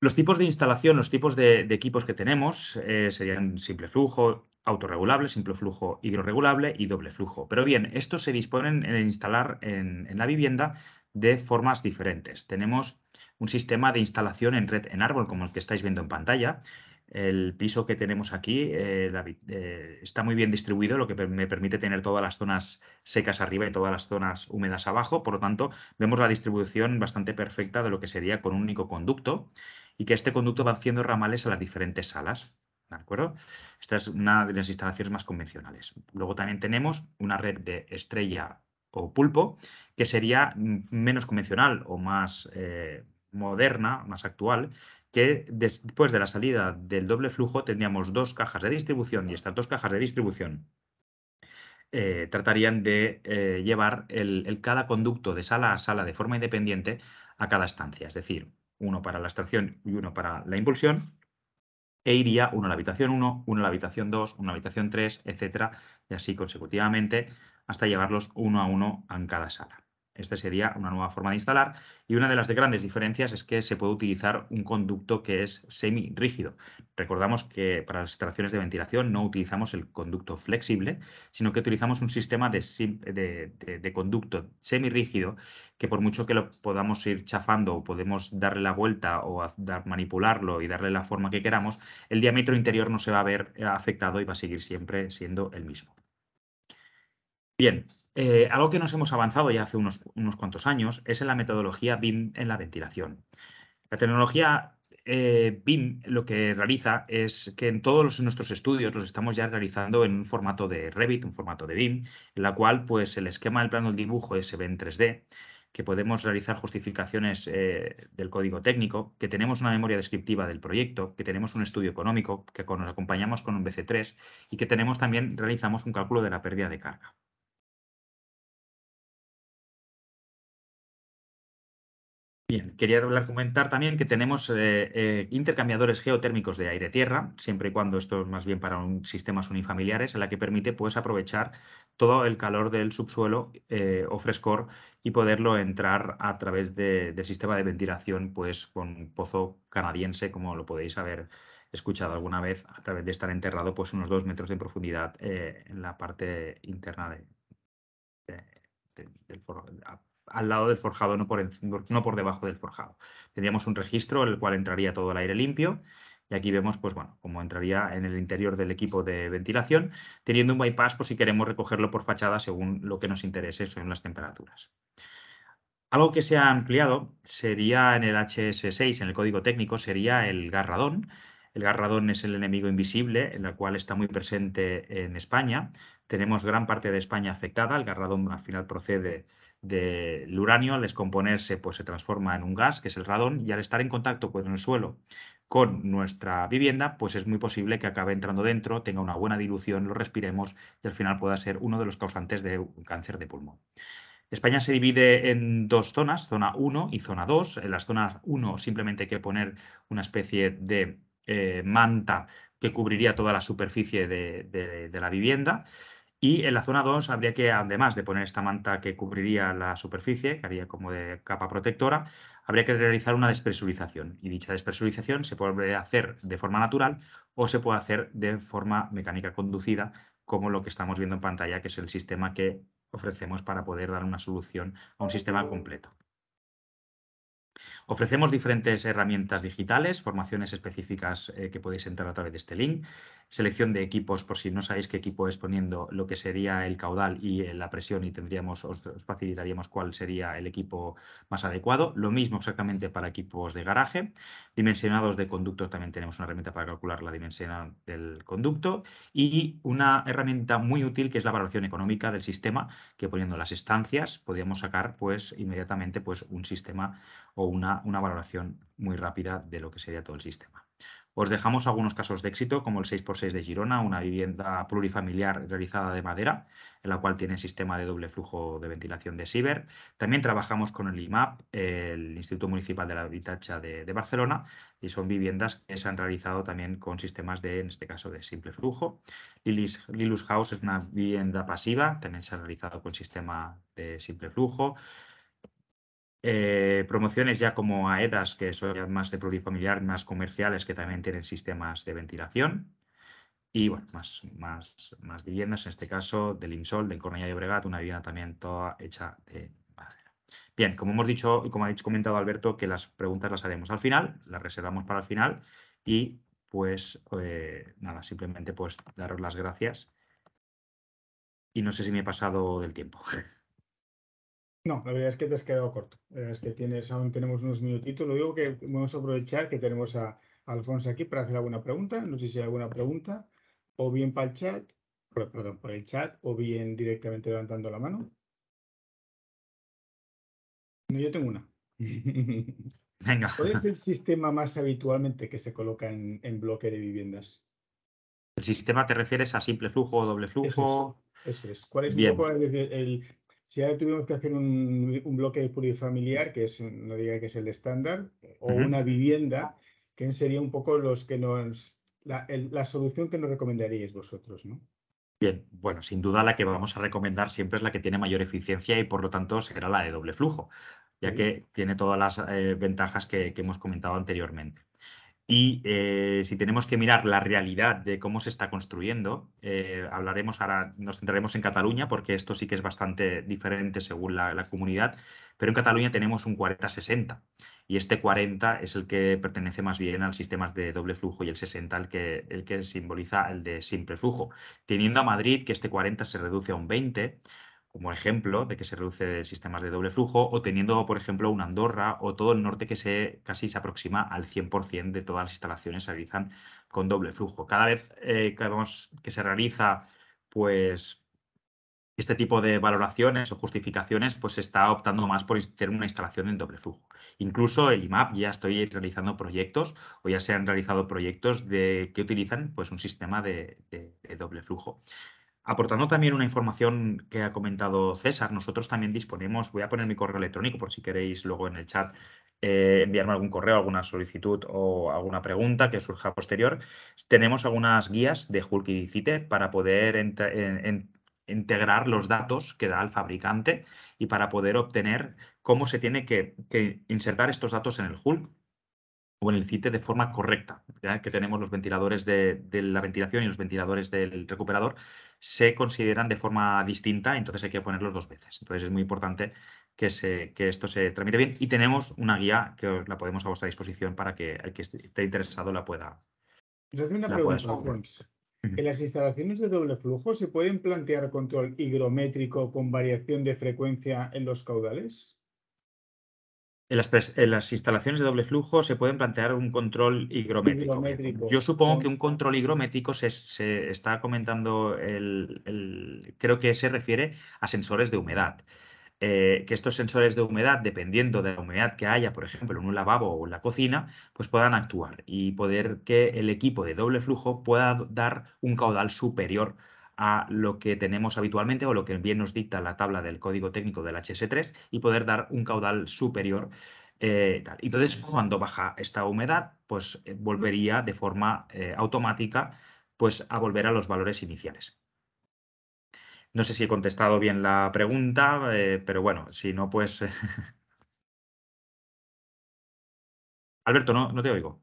Los tipos de instalación, los tipos de, equipos que tenemos eh, serían simple flujo, autorregulable, simple flujo hidroregulable y doble flujo. Pero bien, estos se disponen en instalar en, en la vivienda de formas diferentes. Tenemos un sistema de instalación en red en árbol, como el que estáis viendo en pantalla. El piso que tenemos aquí eh, eh, está muy bien distribuido, lo que me permite tener todas las zonas secas arriba y todas las zonas húmedas abajo. Por lo tanto, vemos la distribución bastante perfecta de lo que sería con un único conducto y que este conducto va haciendo ramales a las diferentes salas. ¿De acuerdo? Esta es una de las instalaciones más convencionales. Luego también tenemos una red de estrella o pulpo, que sería mm, menos convencional o más, eh, moderna, más actual, que después de la salida del doble flujo tendríamos dos cajas de distribución y estas dos cajas de distribución eh, tratarían de eh, llevar el, cada conducto de sala a sala de forma independiente a cada estancia, es decir, uno para la extracción y uno para la impulsión, e iría uno a la habitación 1, uno a la habitación 2, uno a la habitación 3, etcétera, y así consecutivamente hasta llevarlos uno a uno en cada sala. Esta sería una nueva forma de instalar y una de las grandes diferencias es que se puede utilizar un conducto que es semi-rígido. Recordamos que para las instalaciones de ventilación no utilizamos el conducto flexible, sino que utilizamos un sistema de, conducto semi que por mucho que lo podamos ir chafando o podemos darle la vuelta o manipularlo y darle la forma que queramos, el diámetro interior no se va a ver eh, afectado y va a seguir siempre siendo el mismo. Bien, eh, algo que nos hemos avanzado ya hace unos, cuantos años es en la metodología BIM en la ventilación. La tecnología eh, BIM lo que realiza es que en todos nuestros estudios los estamos ya realizando en un formato de Revit, un formato de BIM, en la cual pues el esquema del plano del dibujo se ve en 3D que podemos realizar justificaciones eh, del código técnico, que tenemos una memoria descriptiva del proyecto, que tenemos un estudio económico, que nos acompañamos con un BC3 y que tenemos también realizamos un cálculo de la pérdida de carga. quería comentar también que tenemos eh, eh, intercambiadores geotérmicos de aire-tierra, siempre y cuando esto es más bien para un, sistemas unifamiliares, en la que permite pues, aprovechar todo el calor del subsuelo eh, o frescor y poderlo entrar a través del sistema de ventilación pues, con pozo canadiense, como lo podéis haber escuchado alguna vez, a través de estar enterrado pues, unos dos metros de profundidad en la parte interna del foro, al lado del forjado, no por, no por debajo del forjado. Tendríamos un registro en el cual entraría todo el aire limpio y aquí vemos, pues bueno, cómo entraría en el interior del equipo de ventilación, teniendo un bypass por pues si queremos recogerlo por fachada según lo que nos interese, son las temperaturas. Algo que se ha ampliado sería en el HS6, en el código técnico, sería el garradón. El garradón es el enemigo invisible, en la cual está muy presente en España. Tenemos gran parte de España afectada. El garradón al final procede del uranio, al descomponerse, pues se transforma en un gas, que es el radón, y al estar en contacto con el suelo, con nuestra vivienda, pues es muy posible que acabe entrando dentro, tenga una buena dilución, lo respiremos y al final pueda ser uno de los causantes de un cáncer de pulmón. España se divide en dos zonas, zona 1 y zona 2. En las zonas 1 simplemente hay que poner una especie de eh, manta que cubriría toda la superficie de la vivienda y en la zona 2 habría que, además de poner esta manta que cubriría la superficie, que haría como de capa protectora, habría que realizar una despresurización. Y dicha despresurización se puede hacer de forma natural o se puede hacer de forma mecánica conducida, como lo que estamos viendo en pantalla, que es el sistema que ofrecemos para poder dar una solución a un sistema completo. Ofrecemos diferentes herramientas digitales, formaciones específicas eh, que podéis entrar a través de este link, selección de equipos por si no sabéis qué equipo es poniendo lo que sería el caudal y eh, la presión y tendríamos, os, facilitaríamos cuál sería el equipo más adecuado. Lo mismo exactamente para equipos de garaje. Dimensionados de conductos también tenemos una herramienta para calcular la dimensión del conducto y una herramienta muy útil que es la valoración económica del sistema que poniendo las estancias podríamos sacar pues inmediatamente pues un sistema o una una, valoración muy rápida de lo que sería todo el sistema. Os dejamos algunos casos de éxito, como el 6x6 de Girona, una vivienda plurifamiliar realizada de madera, en la cual tiene sistema de doble flujo de ventilación de Ciber. También trabajamos con el IMAP, el Instituto Municipal de la Habitacha de, Barcelona, y son viviendas que se han realizado también con sistemas de, en este caso, de simple flujo. Lilus House es una vivienda pasiva, también se ha realizado con sistema de simple flujo. Eh, promociones ya como AEDAS, que son más de familiar, más comerciales, que también tienen sistemas de ventilación. Y bueno, más, más, más viviendas, en este caso del insol del Cornellá de Obregat, una vivienda también toda hecha de madera. Bien, como hemos dicho y como habéis comentado Alberto, que las preguntas las haremos al final, las reservamos para el final y pues eh, nada, simplemente pues daros las gracias. Y no sé si me he pasado del tiempo. No, la verdad es que te has quedado corto. La verdad es que tienes, aún tenemos unos minutitos. Lo digo que vamos a aprovechar que tenemos a, Alfonso aquí para hacer alguna pregunta. No sé si hay alguna pregunta, o bien para el chat, perdón, por el chat, o bien directamente levantando la mano. No, yo tengo una. Venga. ¿Cuál es el sistema más habitualmente que se coloca en, en bloque de viviendas? ¿El sistema te refieres a simple flujo o doble flujo? Eso es. ¿Cuál es un el, si ahora tuvimos que hacer un, un, bloque purifamiliar, que es, no diga que es el estándar, o una vivienda, que sería un poco los que nos, la, solución que nos recomendaríais vosotros, ¿no? Bien, bueno, sin duda la que vamos a recomendar siempre es la que tiene mayor eficiencia y por lo tanto será la de doble flujo, ya que tiene todas las eh, ventajas que hemos comentado anteriormente. Y eh, si tenemos que mirar la realidad de cómo se está construyendo, eh, hablaremos ahora, nos centraremos en Cataluña, porque esto sí que es bastante diferente según la, comunidad, pero en Cataluña tenemos un 40-60 y este 40 es el que pertenece más bien al sistema de doble flujo y el 60 el que, el que simboliza el de simple flujo, teniendo a Madrid que este 40 se reduce a un 20, como ejemplo de que se reduce sistemas de doble flujo, o teniendo, por ejemplo, una Andorra o todo el norte que se, casi se aproxima al 100% de todas las instalaciones se realizan con doble flujo. Cada vez eh, que, se realiza pues, este tipo de valoraciones o justificaciones, pues se está optando más por hacer una instalación en doble flujo. Incluso el IMAP ya estoy realizando proyectos o ya se han realizado proyectos de, que utilizan pues, un sistema de doble flujo. Aportando también una información que ha comentado César, nosotros también disponemos, voy a poner mi correo electrónico por si queréis luego en el chat eh, enviarme algún correo, alguna solicitud o alguna pregunta que surja posterior. Tenemos algunas guías de y Dicite para poder integrar los datos que da el fabricante y para poder obtener cómo se tiene que, que insertar estos datos en el Hulk o en el CITE de forma correcta, ¿ya? que tenemos los ventiladores de, la ventilación y los ventiladores del recuperador, se consideran de forma distinta, entonces hay que ponerlos dos veces. Entonces es muy importante que, esto se tramite bien y tenemos una guía que la podemos a vuestra disposición para que el que esté interesado la pueda. Nos hace una pregunta, ¿En las instalaciones de doble flujo se pueden plantear control higrométrico con variación de frecuencia en los caudales? en las, instalaciones de doble flujo se pueden plantear un control higrométrico. Yo supongo que un control higrométrico se, está comentando, el, creo que se refiere a sensores de humedad. Eh, que estos sensores de humedad, dependiendo de la humedad que haya, por ejemplo, en un lavabo o en la cocina, pues puedan actuar y poder que el equipo de doble flujo pueda dar un caudal superior a lo que tenemos habitualmente o lo que bien nos dicta la tabla del código técnico del HS3 y poder dar un caudal superior. Eh, Entonces, cuando baja esta humedad, pues eh, volvería de forma eh, automática pues, a volver a los valores iniciales. No sé si he contestado bien la pregunta, pero bueno, si no, pues... Alberto, no, te oigo.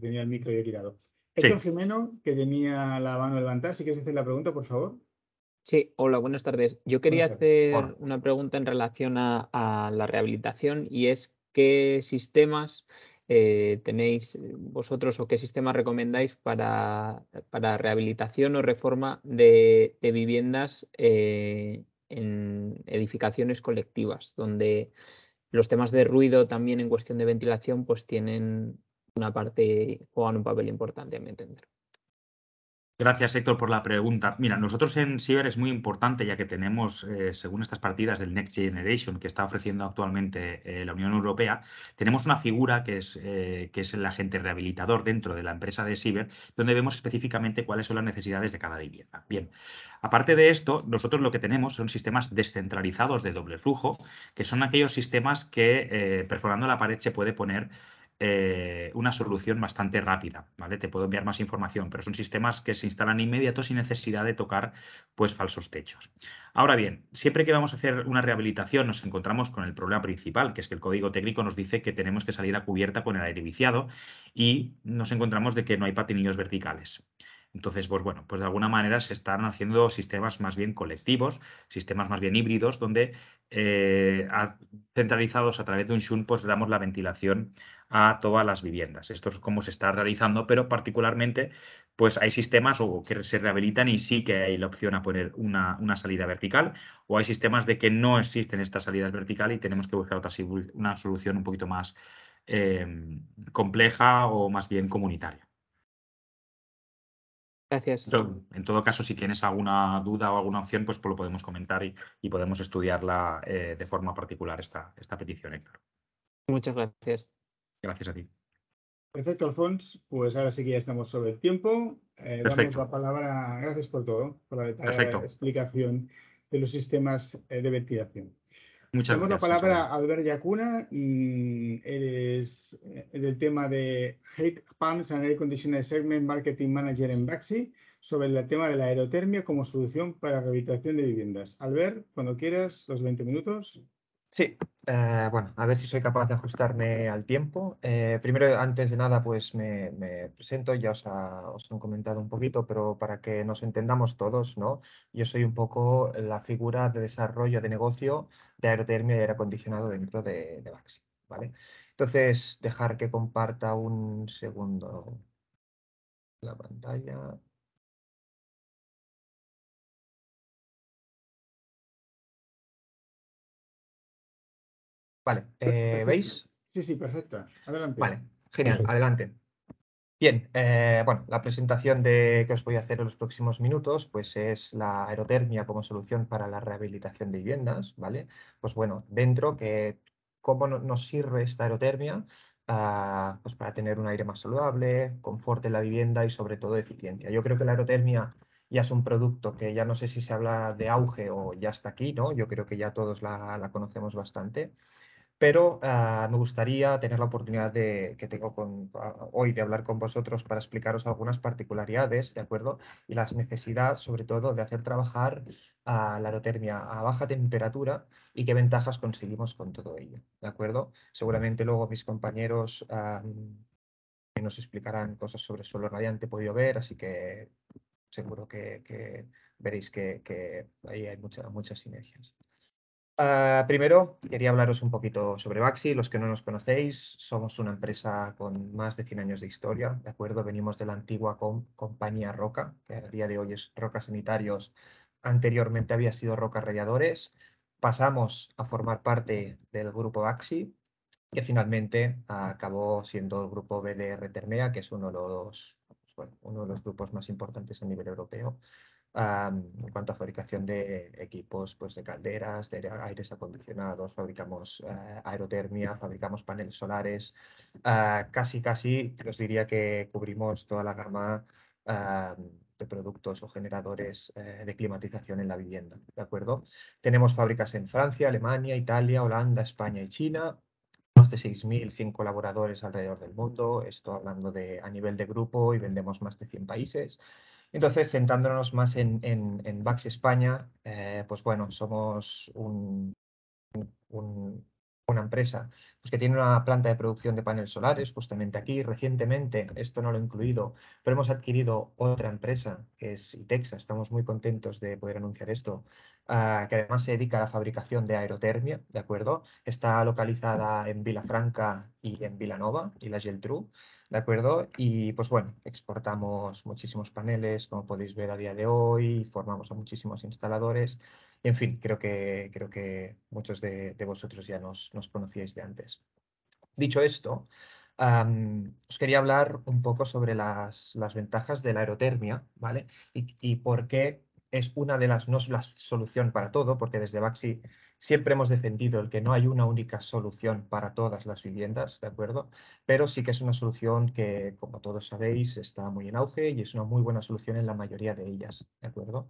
Tenía el micro he tirado. Héctor sí. Jimeno, que tenía la mano levantada, si quieres hacer la pregunta, por favor. Sí, hola, buenas tardes. Yo quería hacer una pregunta en relación a, la rehabilitación y es qué sistemas eh, tenéis eh, vosotros o qué sistemas recomendáis para, rehabilitación o reforma de, viviendas eh, en edificaciones colectivas, donde los temas de ruido también en cuestión de ventilación pues tienen una parte, juegan un papel importante, a mi entender. Gracias, Héctor, por la pregunta. Mira, nosotros en Ciber es muy importante ya que tenemos, eh, según estas partidas del Next Generation que está ofreciendo actualmente eh, la Unión Europea, tenemos una figura que es, eh, que es el agente rehabilitador dentro de la empresa de Ciber, donde vemos específicamente cuáles son las necesidades de cada vivienda. Bien, aparte de esto, nosotros lo que tenemos son sistemas descentralizados de doble flujo, que son aquellos sistemas que perforando la pared se puede poner eh, una solución bastante rápida, ¿vale? Te puedo enviar más información, pero son sistemas que se instalan inmediato sin necesidad de tocar, pues, falsos techos. Ahora bien, siempre que vamos a hacer una rehabilitación nos encontramos con el problema principal, que es que el código técnico nos dice que tenemos que salir a cubierta con el aire viciado y nos encontramos de que no hay patinillos verticales. Entonces, pues bueno, pues de alguna manera se están haciendo sistemas más bien colectivos, sistemas más bien híbridos, donde eh, centralizados a través de un shunt pues le damos la ventilación a todas las viviendas. Esto es como se está realizando, pero particularmente, pues hay sistemas o que se rehabilitan y sí que hay la opción a poner una, salida vertical, o hay sistemas de que no existen estas salidas verticales y tenemos que buscar otra una solución un poquito más eh, compleja o más bien comunitaria en todo caso, si tienes alguna duda o alguna opción, pues, pues lo podemos comentar y, podemos estudiarla eh, de forma particular esta, esta petición, Héctor. Muchas gracias. Gracias a ti. Perfecto, Alfons. Pues ahora sí que ya estamos sobre el tiempo. Eh, damos la palabra, gracias por todo, por la detallada explicación de los sistemas eh, de ventilación. Tengo la palabra Albert Yacuna, eres eh, del tema de Heat Pumps and Air Conditioning Segment Marketing Manager en Baxi, sobre el tema de la aerotermia como solución para rehabilitación de viviendas. Albert, cuando quieras, los 20 minutos. Sí, eh, bueno, a ver si soy capaz de ajustarme al tiempo. Eh, primero, antes de nada, pues me, presento, ya os, han comentado un poquito, pero para que nos entendamos todos, ¿no? Yo soy un poco la figura de desarrollo de negocio de aerotermia y aire acondicionado dentro de, de Baxi, ¿vale? Entonces, dejar que comparta un segundo la pantalla. Vale, eh, ¿veis? Sí, sí, perfecto. Adelante. Vale, genial, adelante. Bien, eh, bueno, la presentación de, que os voy a hacer en los próximos minutos, pues es la aerotermia como solución para la rehabilitación de viviendas, ¿vale? Pues bueno, dentro que cómo nos sirve esta aerotermia, ah, pues para tener un aire más saludable, confort en la vivienda y sobre todo eficiencia. Yo creo que la aerotermia ya es un producto que ya no sé si se habla de auge o ya está aquí, ¿no? Yo creo que ya todos la conocemos bastante pero ah, me gustaría tener la oportunidad de, que tengo ah, hoy de hablar con vosotros para explicaros algunas particularidades, ¿de acuerdo? Y las necesidades, sobre todo, de hacer trabajar a la aerotermia a baja temperatura y qué ventajas conseguimos con todo ello, ¿de acuerdo? Seguramente luego mis compañeros ah, nos explicarán cosas sobre suelo radiante, podido ver, así que seguro que, veréis que, ahí hay muchas muchas sinergias. Ah, primero, quería hablaros un poquito sobre Baxi. Los que no nos conocéis, somos una empresa con más de 100 años de historia, ¿de acuerdo? Venimos de la antigua compañía Roca, que a día de hoy es Roca Sanitarios, anteriormente había sido Roca Radiadores. Pasamos a formar parte del grupo Baxi, que finalmente acabó siendo el grupo BDR Termea, que es uno de los, uno de los grupos más importantes a nivel europeo en cuanto a fabricación de equipos pues, de calderas, de aires acondicionados, fabricamos eh, aerotermia, fabricamos paneles solares, ah, casi, casi, os diría que cubrimos toda la gama de productos o generadores eh, de climatización en la vivienda, ¿de acuerdo? Tenemos fábricas en Francia, Alemania, Italia, Holanda, España y China, más de 6.100 colaboradores alrededor del mundo, esto hablando de a nivel de grupo y vendemos más de 100 países. Entonces, sentándonos más en, Bax España, eh, pues bueno, somos una empresa pues que tiene una planta de producción de paneles solares justamente aquí. Recientemente, esto no lo he incluido, pero hemos adquirido otra empresa que es Itexa. Estamos muy contentos de poder anunciar esto, ah, que además se dedica a la fabricación de aerotermia, ¿de acuerdo? Está localizada en Vilafranca y en Vilanova y la Geltrú. ¿De acuerdo? Y pues bueno, exportamos muchísimos paneles, como podéis ver a día de hoy, formamos a muchísimos instaladores. en fin, creo que, creo que muchos de, vosotros ya nos, nos, conocíais de antes. Dicho esto, os quería hablar un poco sobre las, ventajas de la aerotermia, ¿vale? Y, y, por qué es una de las, no es la solución para todo, porque desde Baxi Siempre hemos defendido el que no hay una única solución para todas las viviendas, ¿de acuerdo? Pero sí que es una solución que, como todos sabéis, está muy en auge y es una muy buena solución en la mayoría de ellas, ¿de acuerdo?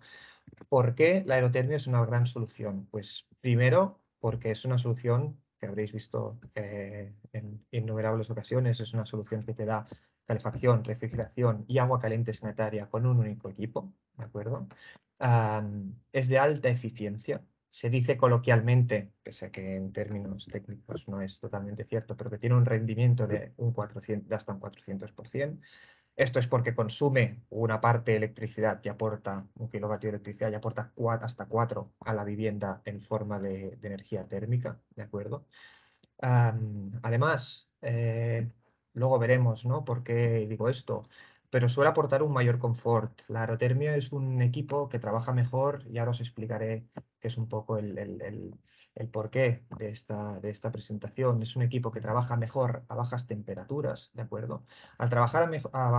¿Por qué la aerotermia es una gran solución? Pues primero, porque es una solución que habréis visto eh, en innumerables ocasiones, es una solución que te da calefacción, refrigeración y agua caliente sanitaria con un único equipo, ¿de acuerdo? es de alta eficiencia, se dice coloquialmente, pese a que en términos técnicos no es totalmente cierto, pero que tiene un rendimiento de, un 400, hasta un 400%. Esto es porque consume una parte de electricidad y aporta un kilovatio de electricidad y aporta hasta cuatro a la vivienda en forma de, energía térmica, ¿de acuerdo? además, eh, luego veremos ¿no? por qué digo esto pero suele aportar un mayor confort. La aerotermia es un equipo que trabaja mejor y ahora os explicaré qué es un poco el, porqué de esta, presentación. Es un equipo que trabaja mejor a bajas temperaturas, ¿de acuerdo? Al trabajar a,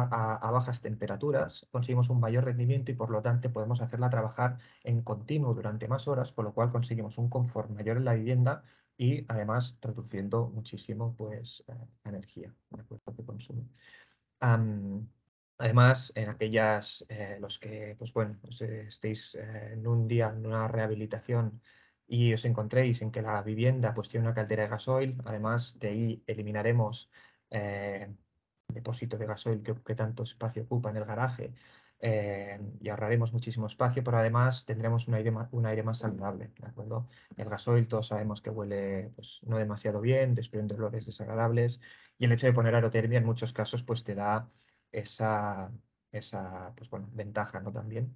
bajas temperaturas conseguimos un mayor rendimiento y por lo tanto podemos hacerla trabajar en continuo durante más horas, por lo cual conseguimos un confort mayor en la vivienda y además reduciendo muchísimo pues, eh, la energía ¿de acuerdo? que consume. Además, en aquellas, eh, los que, pues bueno, estéis eh, en un día en una rehabilitación y os encontréis en que la vivienda pues tiene una caldera de gasoil, además de ahí eliminaremos el eh, depósito de gasoil que, tanto espacio ocupa en el garaje y ahorraremos muchísimo espacio, pero además tendremos un aire, más, aire más saludable, ¿de acuerdo? El gasoil todos sabemos que huele pues no demasiado bien, desprende olores desagradables y el hecho de poner aerotermia en muchos casos pues te da esa, esa pues ventaja ¿no? también.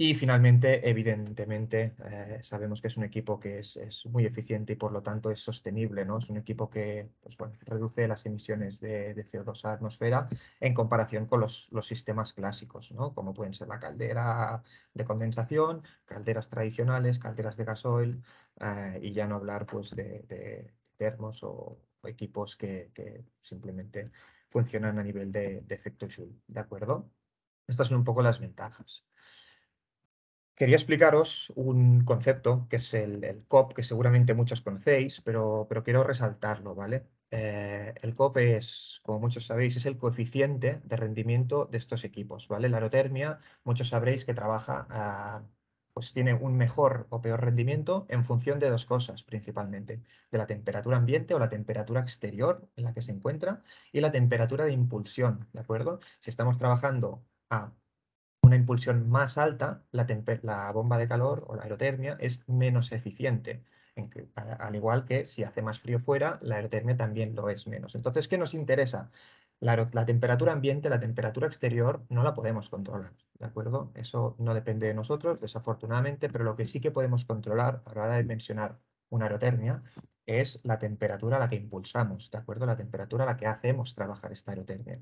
Y finalmente, evidentemente, eh, sabemos que es un equipo que es, es, muy eficiente y por lo tanto es sostenible, ¿no? Es un equipo que pues reduce las emisiones de, CO2 a la atmósfera en comparación con los, los, sistemas clásicos, ¿no? Como pueden ser la caldera de condensación, calderas tradicionales, calderas de gasoil eh, y ya no hablar pues de, termos o, equipos que, que simplemente funcionan a nivel de, efecto Joule, ¿de acuerdo? Estas son un poco las ventajas. Quería explicaros un concepto que es el, COP, que seguramente muchos conocéis, pero, pero quiero resaltarlo, ¿vale? Eh, el COP es, como muchos sabéis, es el coeficiente de rendimiento de estos equipos, ¿vale? La aerotermia, muchos sabréis que trabaja pues tiene un mejor o peor rendimiento en función de dos cosas principalmente, de la temperatura ambiente o la temperatura exterior en la que se encuentra y la temperatura de impulsión, ¿de acuerdo? Si estamos trabajando a una impulsión más alta, la, bomba de calor o la aerotermia es menos eficiente, al igual que si hace más frío fuera, la aerotermia también lo es menos. Entonces, ¿qué nos interesa? La, temperatura ambiente, la temperatura exterior, no la podemos controlar, ¿de acuerdo? Eso no depende de nosotros, desafortunadamente, pero lo que sí que podemos controlar a la hora de mencionar una aerotermia es la temperatura a la que impulsamos, ¿de acuerdo? La temperatura a la que hacemos trabajar esta aerotermia.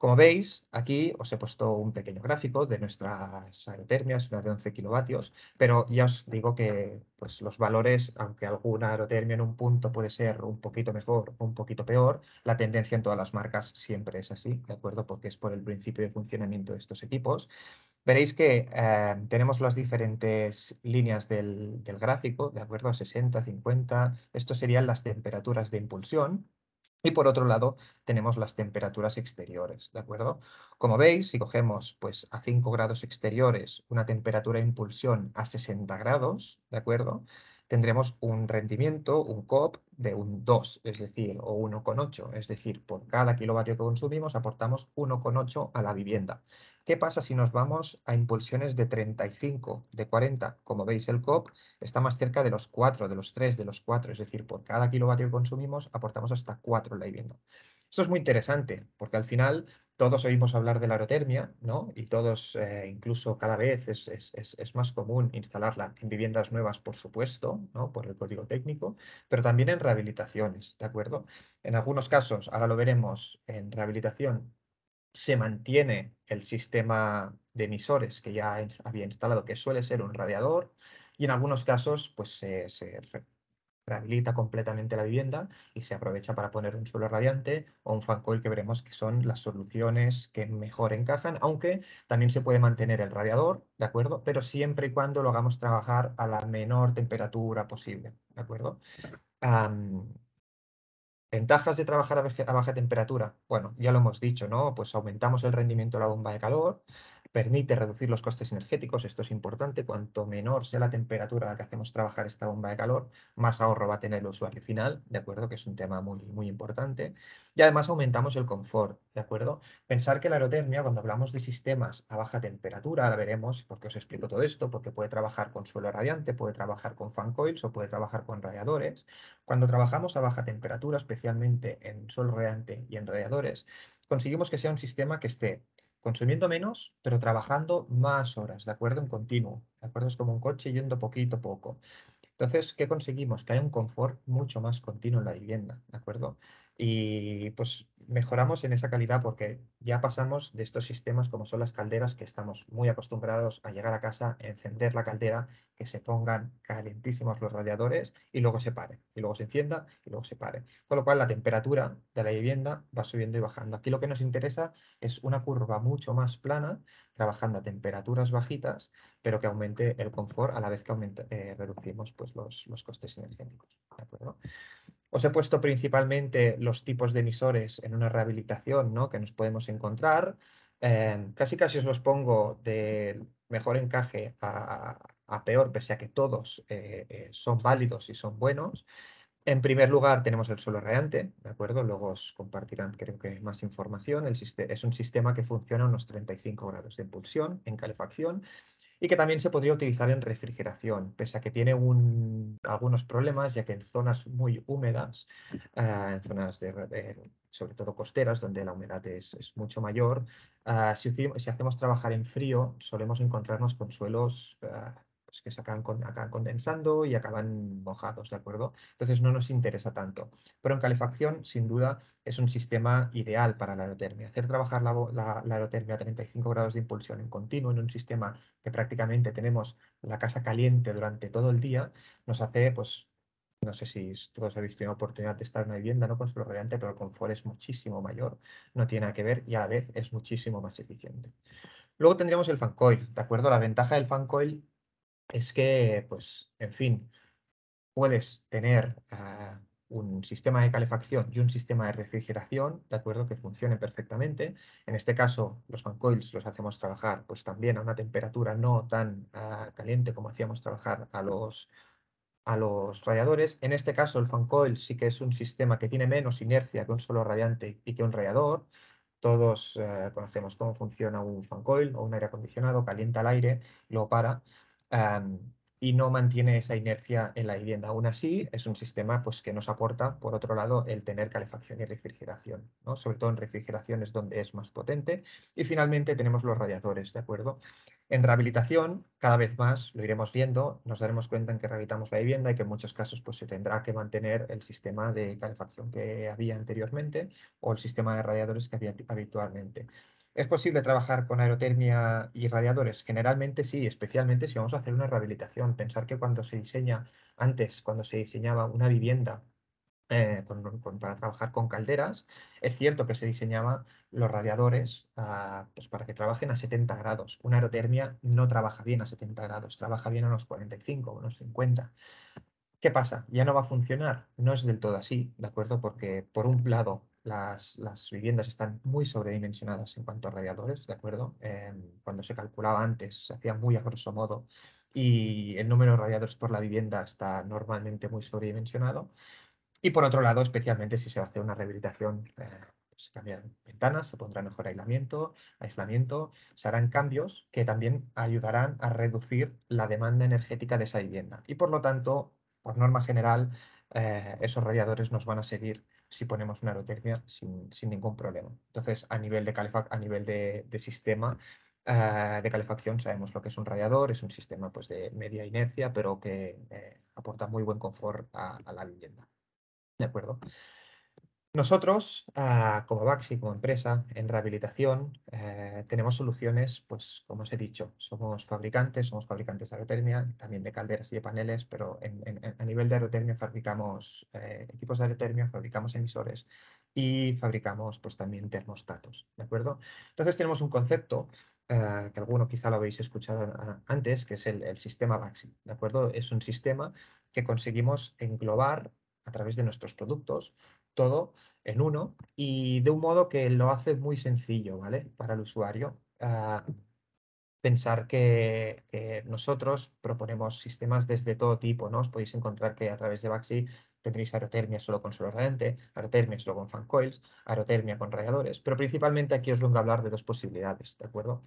Como veis, aquí os he puesto un pequeño gráfico de nuestras aerotermias, una de 11 kilovatios, pero ya os digo que pues, los valores, aunque alguna aerotermia en un punto puede ser un poquito mejor o un poquito peor, la tendencia en todas las marcas siempre es así, ¿de acuerdo? Porque es por el principio de funcionamiento de estos equipos. Veréis que eh, tenemos las diferentes líneas del, gráfico, ¿de acuerdo? A 60, 50, esto serían las temperaturas de impulsión, y por otro lado, tenemos las temperaturas exteriores, ¿de acuerdo? Como veis, si cogemos pues, a 5 grados exteriores una temperatura de impulsión a 60 grados, ¿de acuerdo? Tendremos un rendimiento, un COP, de un 2, es decir, o 1,8. Es decir, por cada kilovatio que consumimos aportamos 1,8 a la vivienda. ¿Qué pasa si nos vamos a impulsiones de 35, de 40? Como veis, el COP está más cerca de los 4, de los 3, de los 4. Es decir, por cada kilovatio que consumimos, aportamos hasta 4 en la vivienda. Esto es muy interesante, porque al final todos oímos hablar de la aerotermia, ¿no? Y todos, eh, incluso cada vez es, es, más común instalarla en viviendas nuevas, por supuesto, ¿no? Por el código técnico, pero también en rehabilitaciones, ¿de acuerdo? En algunos casos, ahora lo veremos, en rehabilitación se mantiene el sistema de emisores que ya había instalado, que suele ser un radiador, y en algunos casos pues se, rehabilita completamente la vivienda y se aprovecha para poner un suelo radiante o un fan coil que veremos que son las soluciones que mejor encajan, aunque también se puede mantener el radiador, ¿de acuerdo? Pero siempre y cuando lo hagamos trabajar a la menor temperatura posible, ¿de acuerdo? Ventajas de trabajar a, baja temperatura. Bueno, ya lo hemos dicho, ¿no? Pues aumentamos el rendimiento de la bomba de calor, permite reducir los costes energéticos, esto es importante, cuanto menor sea la temperatura a la que hacemos trabajar esta bomba de calor, más ahorro va a tener el usuario final, ¿de acuerdo? Que es un tema muy, muy importante. Y además aumentamos el confort, ¿de acuerdo? Pensar que la aerotermia, cuando hablamos de sistemas a baja temperatura, ahora veremos por qué os explico todo esto, porque puede trabajar con suelo radiante, puede trabajar con fan coils o puede trabajar con radiadores. Cuando trabajamos a baja temperatura, especialmente en suelo radiante y en radiadores, conseguimos que sea un sistema que esté consumiendo menos, pero trabajando más horas, ¿de acuerdo? En continuo, ¿de acuerdo? Es como un coche yendo poquito a poco. Entonces, ¿qué conseguimos? Que hay un confort mucho más continuo en la vivienda, ¿de acuerdo? Y pues mejoramos en esa calidad porque ya pasamos de estos sistemas como son las calderas que estamos muy acostumbrados a llegar a casa, encender la caldera, que se pongan calentísimos los radiadores y luego se pare, y luego se encienda y luego se pare. Con lo cual la temperatura de la vivienda va subiendo y bajando. Aquí lo que nos interesa es una curva mucho más plana, trabajando a temperaturas bajitas, pero que aumente el confort a la vez que eh, reducimos pues, los, costes energéticos. Os he puesto principalmente los tipos de emisores en un una rehabilitación ¿no? que nos podemos encontrar. Em, casi casi os los pongo de mejor encaje a, peor, pese a que todos eh, eh, son válidos y son buenos. En primer lugar tenemos el suelo radiante, ¿de acuerdo? Luego os compartirán creo que más información. El es un sistema que funciona a unos 35 grados de impulsión en calefacción y que también se podría utilizar en refrigeración, pese a que tiene algunos problemas, ya que en zonas muy húmedas, ah, en zonas de, sobre todo costeras, donde la humedad es, mucho mayor, ah, si, hacemos trabajar en frío, solemos encontrarnos con suelos ah, pues, que se acaban, condensando y acaban mojados, ¿de acuerdo? Entonces no nos interesa tanto. Pero en calefacción, sin duda, es un sistema ideal para la aerotermia. Hacer trabajar la, aerotermia a 35 grados de impulsión en continuo en un sistema que prácticamente tenemos la casa caliente durante todo el día, nos hace pues no sé si todos habéis tenido oportunidad de estar en una vivienda no con su radiante, pero el confort es muchísimo mayor, no tiene nada que ver y a la vez es muchísimo más eficiente. Luego tendríamos el fancoil, ¿de acuerdo? La ventaja del fan coil es que, pues, en fin, puedes tener ah, un sistema de calefacción y un sistema de refrigeración, ¿de acuerdo? Que funcionen perfectamente. En este caso, los fan coils los hacemos trabajar pues también a una temperatura no tan ah, caliente como hacíamos trabajar a los, a los radiadores. En este caso, el fan coil sí que es un sistema que tiene menos inercia que un solo radiante y que un radiador. Todos ah, conocemos cómo funciona un fan coil o un aire acondicionado, calienta el aire, lo para y no mantiene esa inercia en la vivienda. Aún así, es un sistema pues, que nos aporta, por otro lado, el tener calefacción y refrigeración, sobre todo en refrigeración es donde es más potente. Y finalmente tenemos los radiadores, ¿de acuerdo? En rehabilitación, cada vez más lo iremos viendo, nos daremos cuenta en que rehabilitamos la vivienda y que en muchos casos pues, se tendrá que mantener el sistema de calefacción que había anteriormente o el sistema de radiadores que había habitualmente. ¿Es posible trabajar con aerotermia y radiadores? Generalmente sí, especialmente si vamos a hacer una rehabilitación. Pensar que cuando se diseña, antes, cuando se diseñaba una vivienda eh, para trabajar con calderas, es cierto que se diseñaba los radiadores ah, pues para que trabajen a 70 grados. Una aerotermia no trabaja bien a 70 grados, trabaja bien a unos 45, unos 50. ¿Qué pasa? Ya no va a funcionar. No es del todo así, ¿de acuerdo? Porque por un lado las, viviendas están muy sobredimensionadas en cuanto a radiadores, ¿de acuerdo? Em, cuando se calculaba antes, se hacía muy a grosso modo y el número de radiadores por la vivienda está normalmente muy sobredimensionado. Y por otro lado, especialmente si se va a hacer una rehabilitación, eh, pues se cambian ventanas, se pondrá mejor aislamiento, aislamiento, se harán cambios que también ayudarán a reducir la demanda energética de esa vivienda. Y por lo tanto, por norma general, eh, esos radiadores nos van a seguir si ponemos una aerotermia sin, ningún problema. Entonces, a nivel de, a nivel de, sistema eh, de calefacción, sabemos lo que es un radiador, es un sistema pues, de media inercia, pero que eh, aporta muy buen confort a, a la vivienda. ¿De acuerdo? Nosotros, ah, como Baxi, como empresa, en rehabilitación, eh, tenemos soluciones, pues como os he dicho, somos fabricantes, somos fabricantes de aerotermia, también de calderas y de paneles, pero a nivel de aerotermia fabricamos eh, equipos de aerotermia, fabricamos emisores y fabricamos pues también termostatos, ¿de acuerdo? Entonces tenemos un concepto eh, que alguno quizá lo habéis escuchado ah, antes, que es el, el sistema Baxi, ¿de acuerdo? Es un sistema que conseguimos englobar a través de nuestros productos todo en uno y de un modo que lo hace muy sencillo, ¿vale? Para el usuario. Ah, pensar que, nosotros proponemos sistemas desde todo tipo, ¿no? Os podéis encontrar que a través de Baxi tendréis aerotermia solo con suelo radiante, aerotermia solo con fan coils, aerotermia con radiadores, pero principalmente aquí os vengo a hablar de dos posibilidades, ¿de acuerdo?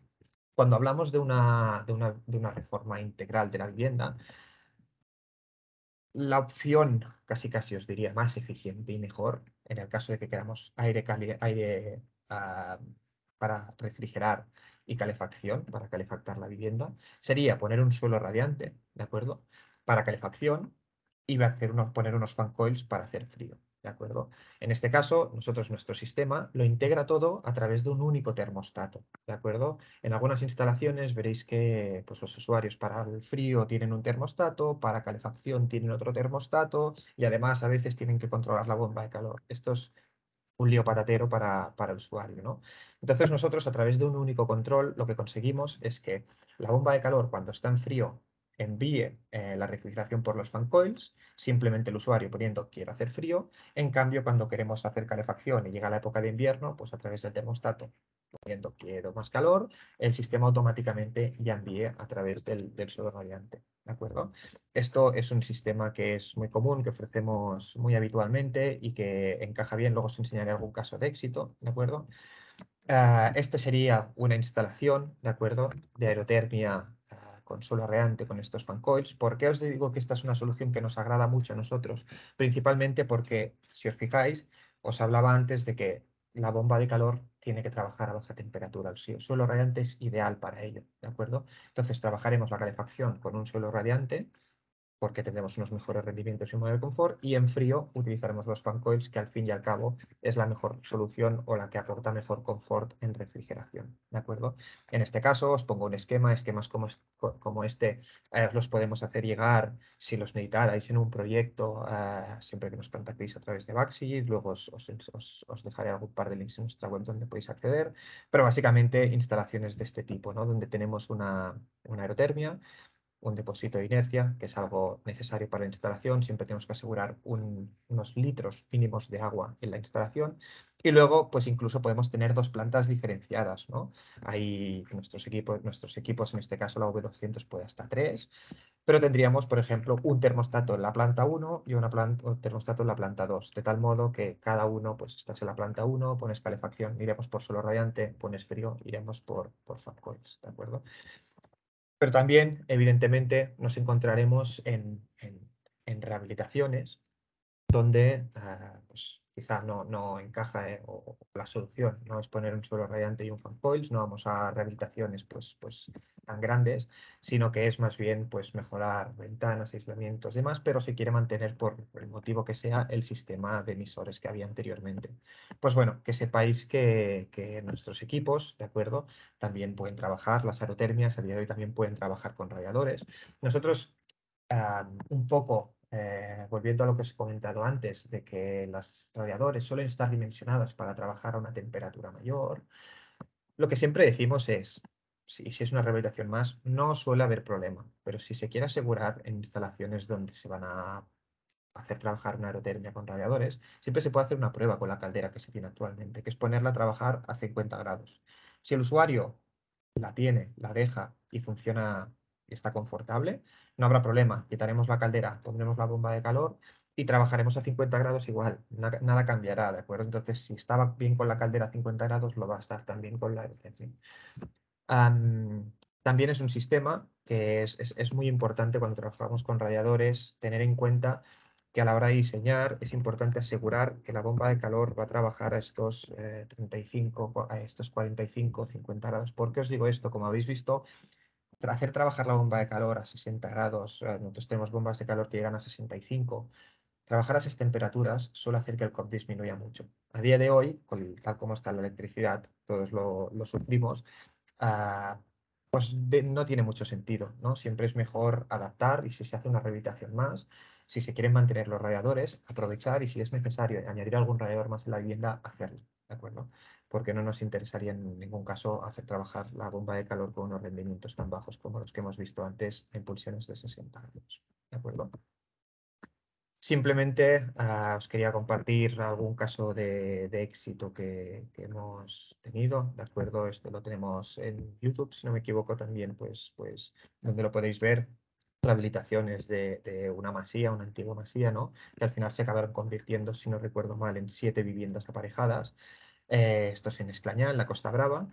Cuando hablamos de una, de una, de una reforma integral de la vivienda, la opción casi casi os diría más eficiente y mejor en el caso de que queramos aire, aire ah, para refrigerar y calefacción, para calefactar la vivienda, sería poner un suelo radiante, ¿de acuerdo? Para calefacción y hacer unos, poner unos fan coils para hacer frío. ¿De acuerdo? En este caso, nosotros, nuestro sistema, lo integra todo a través de un único termostato. ¿De acuerdo? En algunas instalaciones veréis que pues, los usuarios para el frío tienen un termostato, para calefacción tienen otro termostato y además a veces tienen que controlar la bomba de calor. Esto es un lío patatero para, para el usuario. ¿no? Entonces nosotros a través de un único control lo que conseguimos es que la bomba de calor cuando está en frío envíe eh, la refrigeración por los fan coils, simplemente el usuario poniendo quiero hacer frío. En cambio, cuando queremos hacer calefacción y llega la época de invierno, pues a través del termostato poniendo quiero más calor, el sistema automáticamente ya envíe a través del, del solo variante. ¿De acuerdo? Esto es un sistema que es muy común, que ofrecemos muy habitualmente y que encaja bien. Luego os enseñaré algún caso de éxito. ¿De acuerdo? Ah, este esta sería una instalación, ¿de acuerdo? De aerotermia con suelo radiante, con estos coils. ¿Por qué os digo que esta es una solución que nos agrada mucho a nosotros? Principalmente porque, si os fijáis, os hablaba antes de que la bomba de calor tiene que trabajar a baja temperatura. El suelo radiante es ideal para ello, ¿de acuerdo? Entonces trabajaremos la calefacción con un suelo radiante porque tendremos unos mejores rendimientos y un mayor confort, y en frío utilizaremos los fan coils, que al fin y al cabo es la mejor solución o la que aporta mejor confort en refrigeración. ¿De acuerdo? En este caso os pongo un esquema, esquemas como, como este eh, los podemos hacer llegar si los necesitarais en un proyecto, eh, siempre que nos contactéis a través de Baxi, luego os, dejaré algún par de links en nuestra web donde podéis acceder, pero básicamente instalaciones de este tipo, ¿no? donde tenemos una, una aerotermia, un depósito de inercia, que es algo necesario para la instalación. Siempre tenemos que asegurar unos litros mínimos de agua en la instalación. Y luego, pues incluso podemos tener dos plantas diferenciadas, ¿no? Hay nuestros equipos, nuestros equipos, en este caso la V200 puede hasta tres, pero tendríamos, por ejemplo, un termostato en la planta 1 y un termostato en la planta 2, de tal modo que cada uno, pues estás en la planta 1, pones calefacción, iremos por solo radiante, pones frío, iremos por, por ¿de acuerdo? pero también, evidentemente, nos encontraremos en, rehabilitaciones donde ah, pues, Quizá no, no encaja eh, la solución no es poner un suelo radiante y un fanfoils, no vamos a rehabilitaciones pues, pues tan grandes, sino que es más bien pues mejorar ventanas, aislamientos y demás, pero se quiere mantener por el motivo que sea el sistema de emisores que había anteriormente. Pues bueno, que sepáis que, que nuestros equipos, ¿de acuerdo? También pueden trabajar, las aerotermias a día de hoy también pueden trabajar con radiadores. Nosotros ah, un poco eh, volviendo a lo que os he comentado antes, de que los radiadores suelen estar dimensionadas para trabajar a una temperatura mayor, lo que siempre decimos es, si, si es una rehabilitación más, no suele haber problema, pero si se quiere asegurar en instalaciones donde se van a hacer trabajar una aerotermia con radiadores, siempre se puede hacer una prueba con la caldera que se tiene actualmente, que es ponerla a trabajar a 50 grados. Si el usuario la tiene, la deja y funciona y está confortable, no habrá problema. Quitaremos la caldera, pondremos la bomba de calor y trabajaremos a 50 grados igual. nada cambiará, ¿de acuerdo? Entonces, si estaba bien con la caldera a 50 grados, lo va a estar también con la también es un sistema que es, muy importante cuando trabajamos con radiadores tener en cuenta que a la hora de diseñar es importante asegurar que la bomba de calor va a trabajar a estos 35, eh, a estos 45, 50 grados. ¿Por qué os digo esto? Como habéis visto, hacer trabajar la bomba de calor a 60 grados, nosotros tenemos bombas de calor que llegan a 65, trabajar a esas temperaturas suele hacer que el COP disminuya mucho. A día de hoy, tal como está la electricidad, todos lo, sufrimos, ah, pues no tiene mucho sentido, ¿no? Siempre es mejor adaptar y si se hace una rehabilitación más, si se quieren mantener los radiadores, aprovechar y si es necesario añadir algún radiador más en la vivienda, hacerlo, ¿de acuerdo? porque no nos interesaría en ningún caso hacer trabajar la bomba de calor con unos rendimientos tan bajos como los que hemos visto antes en pulsiones de 60 grados. ¿De acuerdo? Simplemente ah, os quería compartir algún caso de, éxito que, hemos tenido, ¿de acuerdo? Esto lo tenemos en YouTube, si no me equivoco también, pues, pues donde lo podéis ver, rehabilitaciones de, de una masía, una antigua masía, ¿no? Que al final se acabaron convirtiendo, si no recuerdo mal, en siete viviendas aparejadas eh, esto es en Esclañá, en la Costa Brava,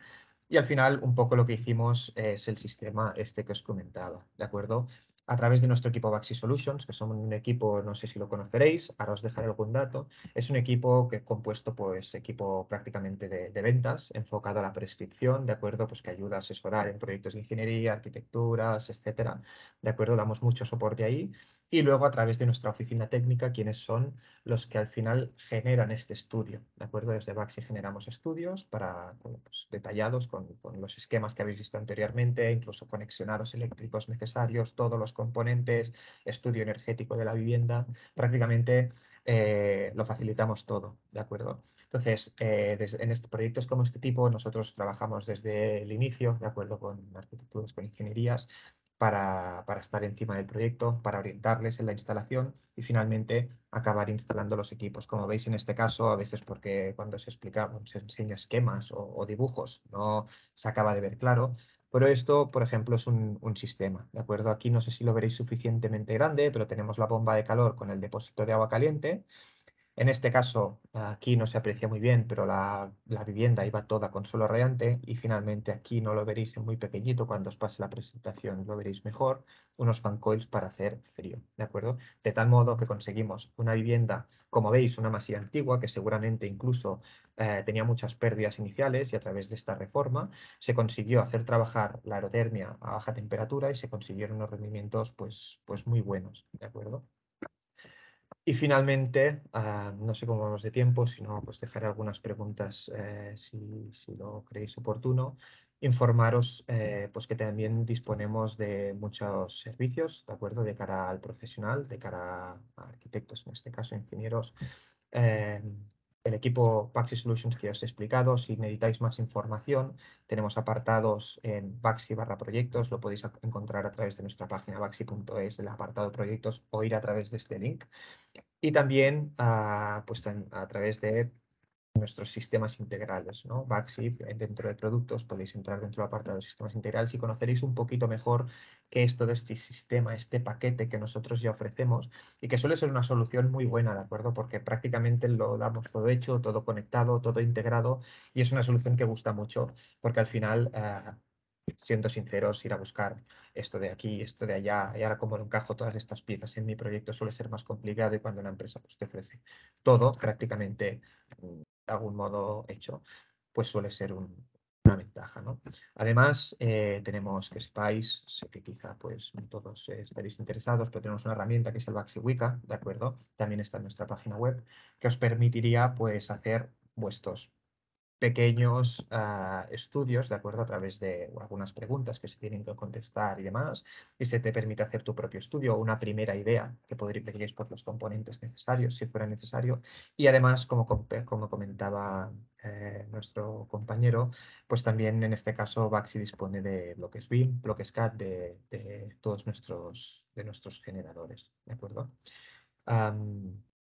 y al final un poco lo que hicimos es el sistema este que os comentaba, ¿de acuerdo? A través de nuestro equipo Baxi Solutions, que son un equipo, no sé si lo conoceréis, ahora os dejaré algún dato, es un equipo que compuesto, pues, equipo prácticamente de, ventas, enfocado a la prescripción, ¿de acuerdo? Pues que ayuda a asesorar en proyectos de ingeniería, arquitecturas, etcétera, ¿de acuerdo? Damos mucho soporte ahí y luego a través de nuestra oficina técnica, quienes son los que al final generan este estudio. ¿De acuerdo? Desde Baxi generamos estudios para, pues, detallados con, los esquemas que habéis visto anteriormente, incluso conexionados eléctricos necesarios, todos los componentes, estudio energético de la vivienda, prácticamente eh, lo facilitamos todo, ¿de acuerdo? Entonces, eh, en estos proyectos como este tipo, nosotros trabajamos desde el inicio, ¿de acuerdo? Con arquitecturas, con ingenierías, para, estar encima del proyecto, para orientarles en la instalación y finalmente acabar instalando los equipos. Como veis en este caso, a veces porque cuando se explica, se enseña esquemas o, dibujos, no se acaba de ver claro, pero esto, por ejemplo, es un, un, sistema, ¿de acuerdo? Aquí no sé si lo veréis suficientemente grande, pero tenemos la bomba de calor con el depósito de agua caliente en este caso, aquí no se aprecia muy bien, pero la, vivienda iba toda con suelo radiante y finalmente aquí no lo veréis en muy pequeñito, cuando os pase la presentación lo veréis mejor, unos fancoils para hacer frío, ¿de acuerdo? De tal modo que conseguimos una vivienda, como veis, una masía antigua que seguramente incluso eh, tenía muchas pérdidas iniciales y a través de esta reforma se consiguió hacer trabajar la aerotermia a baja temperatura y se consiguieron unos rendimientos pues, pues muy buenos, ¿de acuerdo? Y finalmente, ah, no sé cómo vamos de tiempo, sino pues dejaré algunas preguntas eh, si, lo creéis oportuno. Informaros eh, pues que también disponemos de muchos servicios, ¿de acuerdo? De cara al profesional, de cara a arquitectos, en este caso ingenieros, eh, el equipo Baxi Solutions que ya os he explicado. Si necesitáis más información, tenemos apartados en Baxi barra proyectos, lo podéis encontrar a través de nuestra página baxi.es, el apartado proyectos o ir a través de este link. Y también ah, pues, a través de nuestros sistemas integrales. ¿no? Backship, eh, dentro de productos, podéis entrar dentro del apartado de sistemas integrales y conoceréis un poquito mejor qué es todo este sistema, este paquete que nosotros ya ofrecemos y que suele ser una solución muy buena, ¿de acuerdo? Porque prácticamente lo damos todo hecho, todo conectado, todo integrado y es una solución que gusta mucho porque al final... Eh, siendo sinceros, ir a buscar esto de aquí, esto de allá, y ahora como lo encajo todas estas piezas en mi proyecto suele ser más complicado y cuando la empresa pues, te ofrece todo prácticamente de algún modo hecho, pues suele ser una ventaja. ¿no? Además, eh, tenemos que sepáis, sé que quizá pues no todos estaréis interesados, pero tenemos una herramienta que es el Baxi ¿de acuerdo? También está en nuestra página web, que os permitiría pues hacer vuestros pequeños ah, estudios, ¿de acuerdo? A través de algunas preguntas que se tienen que contestar y demás, y se te permite hacer tu propio estudio o una primera idea que podríais por los componentes necesarios, si fuera necesario. Y además, como, como comentaba eh, nuestro compañero, pues también en este caso Baxi dispone de bloques BIM, bloques CAD de, todos nuestros, de nuestros generadores, ¿de acuerdo?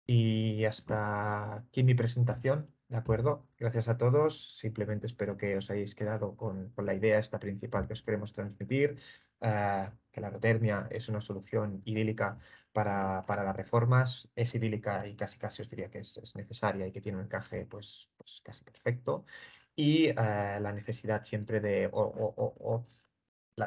y hasta aquí mi presentación. De acuerdo, gracias a todos. Simplemente espero que os hayáis quedado con, la idea esta principal que os queremos transmitir, ah, que la aerotermia es una solución idílica para, las reformas, es idílica y casi casi os diría que es, necesaria y que tiene un encaje pues, pues casi perfecto y ah, la necesidad siempre de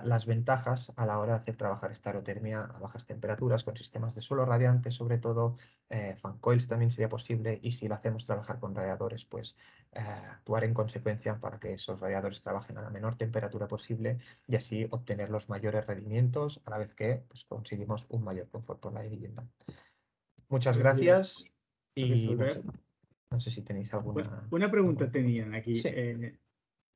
las ventajas a la hora de hacer trabajar esta aerotermia a bajas temperaturas con sistemas de suelo radiante, sobre todo eh, fan coils también sería posible y si lo hacemos trabajar con radiadores, pues eh, actuar en consecuencia para que esos radiadores trabajen a la menor temperatura posible y así obtener los mayores rendimientos a la vez que pues, conseguimos un mayor confort por la vivienda. Muchas pues gracias y no sé, si tenéis pues alguna... una pregunta tenían aquí. Eh,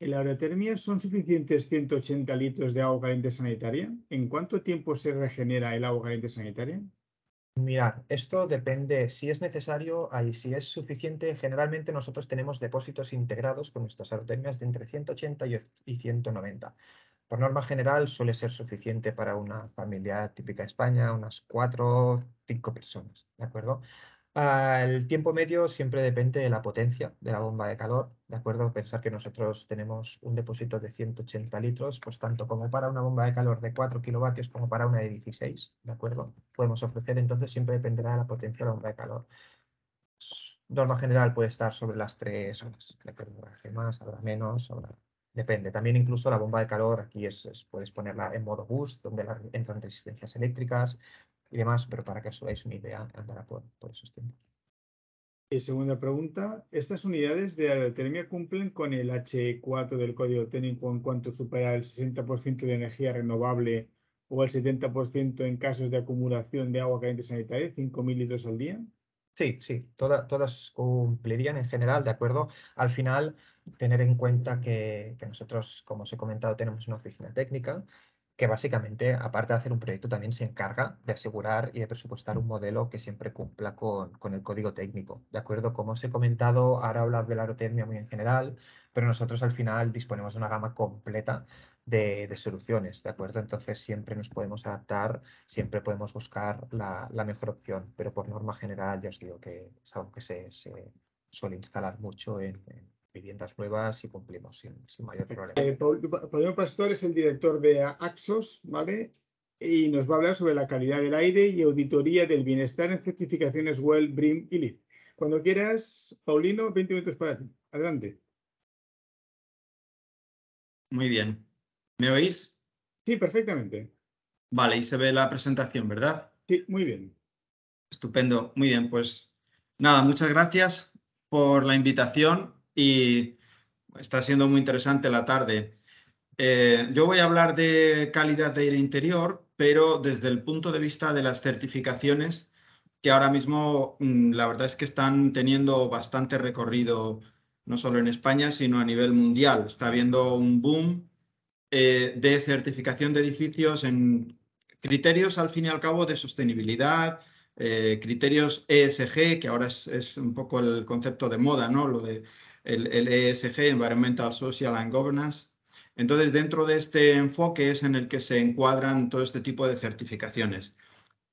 ¿En la aerotermia son suficientes 180 litros de agua caliente sanitaria? ¿En cuánto tiempo se regenera el agua caliente sanitaria? Mirad, esto depende si es necesario y si es suficiente. Generalmente nosotros tenemos depósitos integrados con nuestras aerotermias de entre 180 y 190. Por norma general suele ser suficiente para una familia típica de España, unas cuatro o cinco personas, ¿de acuerdo? El tiempo medio siempre depende de la potencia de la bomba de calor, ¿de acuerdo? Pensar que nosotros tenemos un depósito de 180 litros, pues tanto como para una bomba de calor de 4 kilovatios como para una de 16, ¿de acuerdo? Podemos ofrecer, entonces siempre dependerá de la potencia de la bomba de calor. Norma general puede estar sobre las 3 horas, ¿de acuerdo? Habrá más, habrá menos, Depende. También incluso la bomba de calor, aquí es, puedes ponerla en modo boost, donde entran resistencias eléctricas, y demás, pero para que os hagáis una idea, andará por, por esos tiempos. Y segunda pregunta, ¿estas unidades de aerotermia cumplen con el H4 del código técnico en cuanto supera el 60% de energía renovable o el 70% en casos de acumulación de agua caliente sanitaria, 5.000 litros al día? Sí, sí, toda, todas cumplirían en general, ¿de acuerdo? Al final, tener en cuenta que, que nosotros, como os he comentado, tenemos una oficina técnica que básicamente, aparte de hacer un proyecto, también se encarga de asegurar y de presupuestar un mm. modelo que siempre cumpla con, el código técnico. ¿De acuerdo? Como os he comentado, ahora hablado de la aerotermia muy en general, pero nosotros al final disponemos de una gama completa de, soluciones, ¿de acuerdo? Entonces siempre nos podemos adaptar, siempre podemos buscar la, mejor opción, pero por norma general ya os digo que es algo que se, suele instalar mucho en viviendas nuevas y cumplimos sin, mayor problema. Eh, Paulino Pastor es el director de Axos, ¿vale? Y nos va a hablar sobre la calidad del aire y auditoría del bienestar en certificaciones Well, BRIM y LEED. Cuando quieras, Paulino, 20 minutos para ti. Adelante. Muy bien. ¿Me oís? Sí, perfectamente. Vale, y se ve la presentación, ¿verdad? Sí, muy bien. Estupendo, muy bien. Pues nada, muchas gracias por la invitación y está siendo muy interesante la tarde. Eh, yo voy a hablar de calidad de aire interior, pero desde el punto de vista de las certificaciones, que ahora mismo mm, la verdad es que están teniendo bastante recorrido, no solo en España, sino a nivel mundial. Está habiendo un boom eh, de certificación de edificios en criterios, al fin y al cabo, de sostenibilidad, eh, criterios ESG, que ahora es, es, un poco el concepto de moda, ¿no? Lo de el, ESG, e Environmental, Social and Governance. Entonces, dentro de este enfoque es en el que se encuadran todo este tipo de certificaciones.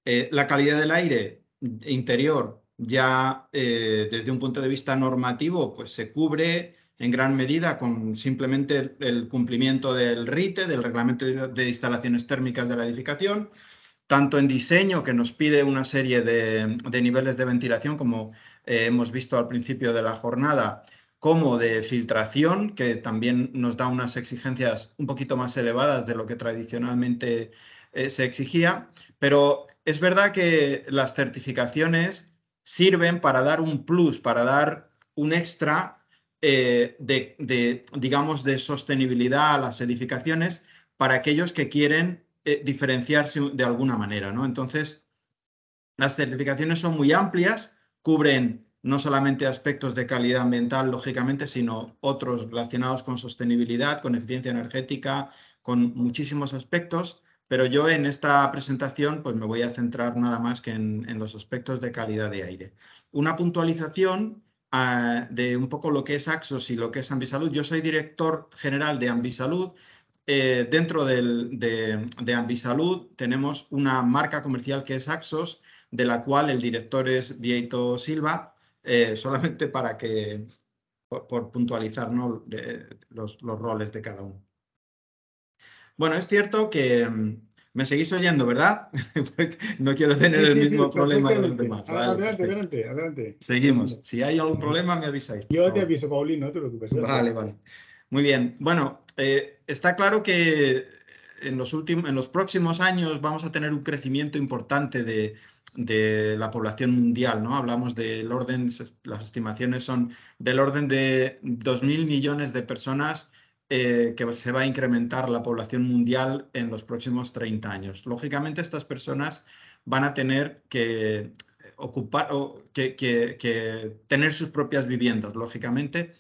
Eh, la calidad del aire interior ya eh, desde un punto de vista normativo, pues se cubre en gran medida con simplemente el, cumplimiento del RITE, del Reglamento de Instalaciones Térmicas de la Edificación, tanto en diseño, que nos pide una serie de, niveles de ventilación, como eh, hemos visto al principio de la jornada, como de filtración, que también nos da unas exigencias un poquito más elevadas de lo que tradicionalmente eh, se exigía, pero es verdad que las certificaciones sirven para dar un plus, para dar un extra eh, de, digamos, de sostenibilidad a las edificaciones para aquellos que quieren eh, diferenciarse de alguna manera, ¿no? Entonces, las certificaciones son muy amplias, cubren no solamente aspectos de calidad ambiental, lógicamente, sino otros relacionados con sostenibilidad, con eficiencia energética, con muchísimos aspectos, pero yo en esta presentación pues me voy a centrar nada más que en, los aspectos de calidad de aire. Una puntualización ah, de un poco lo que es Axos y lo que es Ambisalud. Yo soy director general de Ambisalud. Eh, dentro de, Ambisalud tenemos una marca comercial que es Axos, de la cual el director es Vieto Silva, eh, solamente para que, por, puntualizar ¿no? los, roles de cada uno. Bueno, es cierto que mm, me seguís oyendo, ¿verdad? no quiero tener el mismo problema que los demás. adelante, adelante, adelante. Seguimos. Si hay algún problema, me avisáis. Yo te aviso, Paulino, no te preocupes. Vale, vale. Muy bien. Bueno, eh, está claro que en los, últimos, en los próximos años vamos a tener un crecimiento importante de, de la población mundial, ¿no? Hablamos del orden, las estimaciones son del orden de 2.000 millones de personas eh, que se va a incrementar la población mundial en los próximos 30 años. Lógicamente, estas personas van a tener que ocupar o que, tener sus propias viviendas, lógicamente.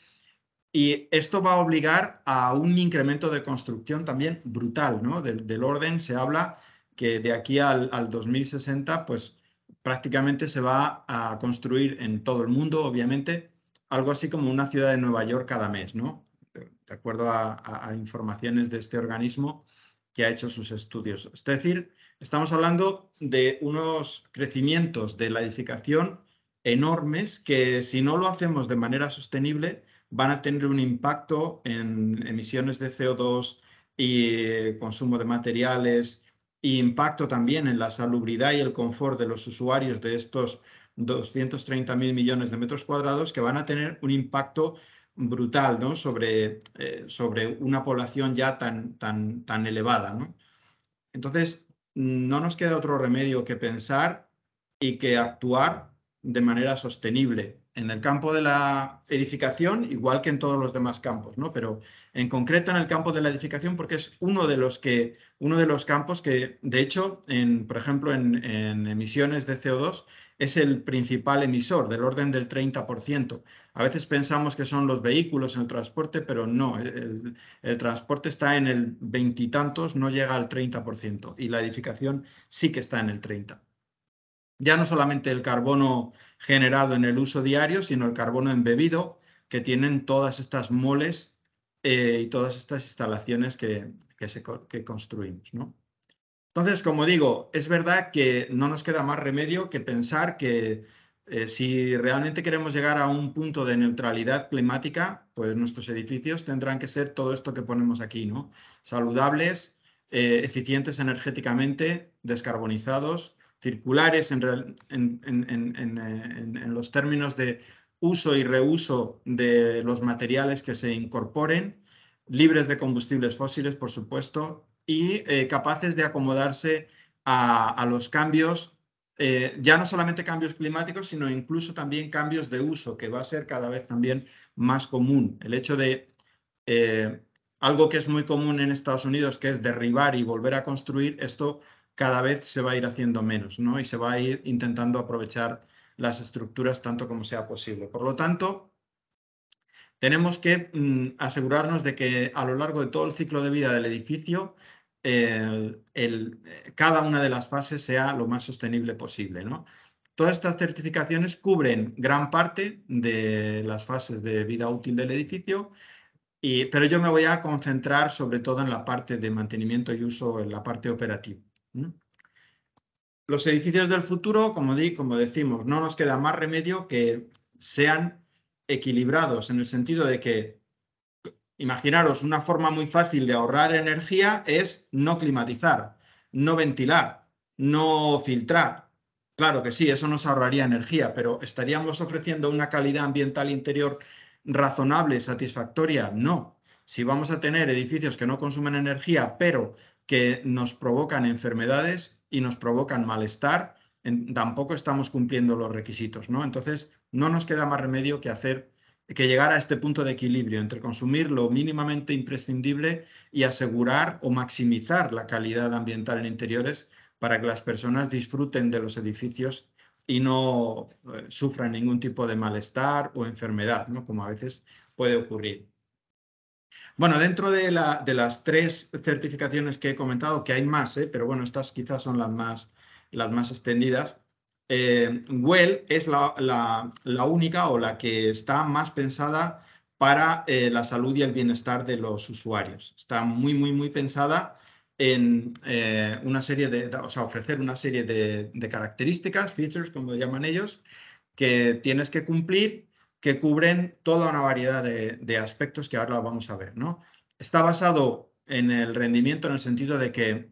Y esto va a obligar a un incremento de construcción también brutal, ¿no? Del, orden se habla que de aquí al, al 2060, pues prácticamente se va a construir en todo el mundo, obviamente, algo así como una ciudad de Nueva York cada mes, ¿no? De acuerdo a, a informaciones de este organismo que ha hecho sus estudios. Es decir, estamos hablando de unos crecimientos de la edificación enormes que si no lo hacemos de manera sostenible van a tener un impacto en emisiones de CO2 y consumo de materiales y impacto también en la salubridad y el confort de los usuarios de estos 230.000 mil millones de metros cuadrados que van a tener un impacto brutal ¿no? sobre, eh, sobre una población ya tan, tan, tan elevada. Entonces, no nos queda otro remedio que pensar y que actuar de manera sostenible, en el campo de la edificación, igual que en todos los demás campos, ¿no? Pero en concreto en el campo de la edificación, porque es uno de los, que, uno de los campos que, de hecho, en, por ejemplo, en, emisiones de CO2, es el principal emisor, del orden del 30%. A veces pensamos que son los vehículos en el transporte, pero no, el, el transporte está en el veintitantos, no llega al 30%, y la edificación sí que está en el 30% ya no solamente el carbono generado en el uso diario, sino el carbono embebido que tienen todas estas moles eh, y todas estas instalaciones que, construimos. Entonces, como digo, es verdad que no nos queda más remedio que pensar que eh, si realmente queremos llegar a un punto de neutralidad climática, pues nuestros edificios tendrán que ser todo esto que ponemos aquí, ¿no? Saludables, eh, eficientes energéticamente, descarbonizados, circulares en, los términos de uso y reuso de los materiales que se incorporen, libres de combustibles fósiles, por supuesto, y eh, capaces de acomodarse a, los cambios, eh, ya no solamente cambios climáticos, sino incluso también cambios de uso, que va a ser cada vez también más común. El hecho de eh, algo que es muy común en Estados Unidos, que es derribar y volver a construir, esto cada vez se va a ir haciendo menos, Y se va a ir intentando aprovechar las estructuras tanto como sea posible. Por lo tanto, tenemos que mm, asegurarnos de que a lo largo de todo el ciclo de vida del edificio, el, eh, cada una de las fases sea lo más sostenible posible, Todas estas certificaciones cubren gran parte de las fases de vida útil del edificio, pero yo me voy a concentrar sobre todo en la parte de mantenimiento y uso, en la parte operativa. ¿Mm? Los edificios del futuro, como, di, como decimos, no nos queda más remedio que sean equilibrados en el sentido de que, imaginaros, una forma muy fácil de ahorrar energía es no climatizar, no ventilar, no filtrar. Claro que sí, eso nos ahorraría energía, pero ¿estaríamos ofreciendo una calidad ambiental interior razonable, satisfactoria? No. Si vamos a tener edificios que no consumen energía, pero que nos provocan enfermedades y nos provocan malestar, tampoco estamos cumpliendo los requisitos, ¿no? Entonces, no nos queda más remedio que hacer que llegar a este punto de equilibrio entre consumir lo mínimamente imprescindible y asegurar o maximizar la calidad ambiental en interiores para que las personas disfruten de los edificios y no eh, sufran ningún tipo de malestar o enfermedad, ¿no? como a veces puede ocurrir. Bueno, dentro de, la, de las tres certificaciones que he comentado, que hay más, ¿eh? pero bueno, estas quizás son las más, las más extendidas, eh, Well es la, única o la que está más pensada para eh, la salud y el bienestar de los usuarios. Está muy, muy, muy pensada en una serie de, o sea, ofrecer una serie de, características, features, como llaman ellos, que tienes que cumplir que cubren toda una variedad de, aspectos que ahora vamos a ver. ¿no? Está basado en el rendimiento en el sentido de que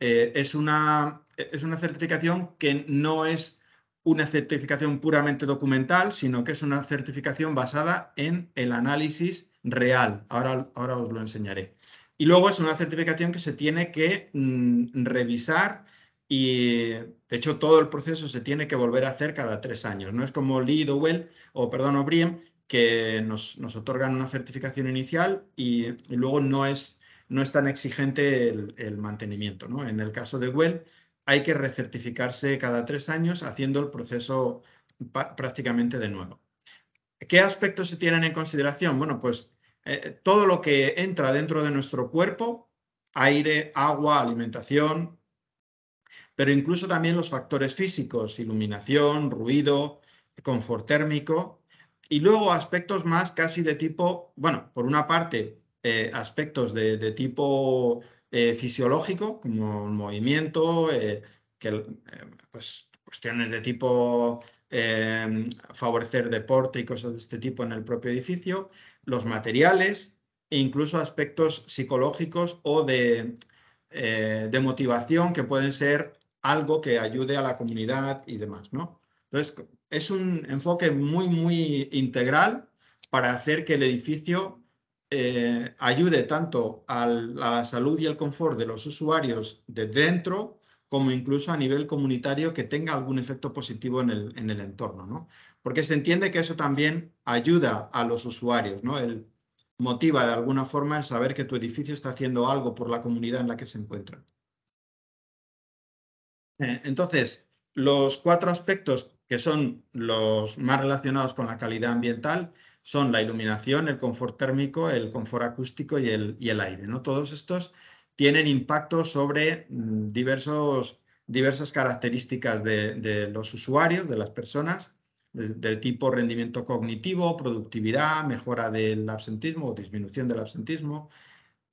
eh, es, una, es una certificación que no es una certificación puramente documental, sino que es una certificación basada en el análisis real. Ahora, ahora os lo enseñaré. Y luego es una certificación que se tiene que mm, revisar y de hecho todo el proceso se tiene que volver a hacer cada tres años. No es como Lee Well o, perdón, O'Brien, que nos, nos, otorgan una certificación inicial y, luego no es, no es tan exigente el, mantenimiento. ¿no? En el caso de Well, hay que recertificarse cada tres años haciendo el proceso prácticamente de nuevo. ¿Qué aspectos se tienen en consideración? Bueno, pues eh, todo lo que entra dentro de nuestro cuerpo, aire, agua, alimentación, pero incluso también los factores físicos, iluminación, ruido, confort térmico, y luego aspectos más casi de tipo, bueno, por una parte, eh, aspectos de, tipo eh, fisiológico, como movimiento, eh, que, pues, cuestiones de tipo favorecer deporte y cosas de este tipo en el propio edificio, los materiales e incluso aspectos psicológicos o de, de motivación que pueden ser algo que ayude a la comunidad y demás, ¿no? Entonces, es un enfoque muy, muy integral para hacer que el edificio eh, ayude tanto a la salud y el confort de los usuarios de dentro como incluso a nivel comunitario que tenga algún efecto positivo en el, en el entorno, Porque se entiende que eso también ayuda a los usuarios, ¿no? El, motiva de alguna forma el saber que tu edificio está haciendo algo por la comunidad en la que se encuentra. Eh, entonces, los cuatro aspectos que son los más relacionados con la calidad ambiental son la iluminación, el confort térmico, el confort acústico y el, y el aire. ¿no? Todos estos tienen impacto sobre mm, diversos, diversas características de los usuarios, de las personas, del tipo rendimiento cognitivo, productividad, mejora del absentismo o disminución del absentismo,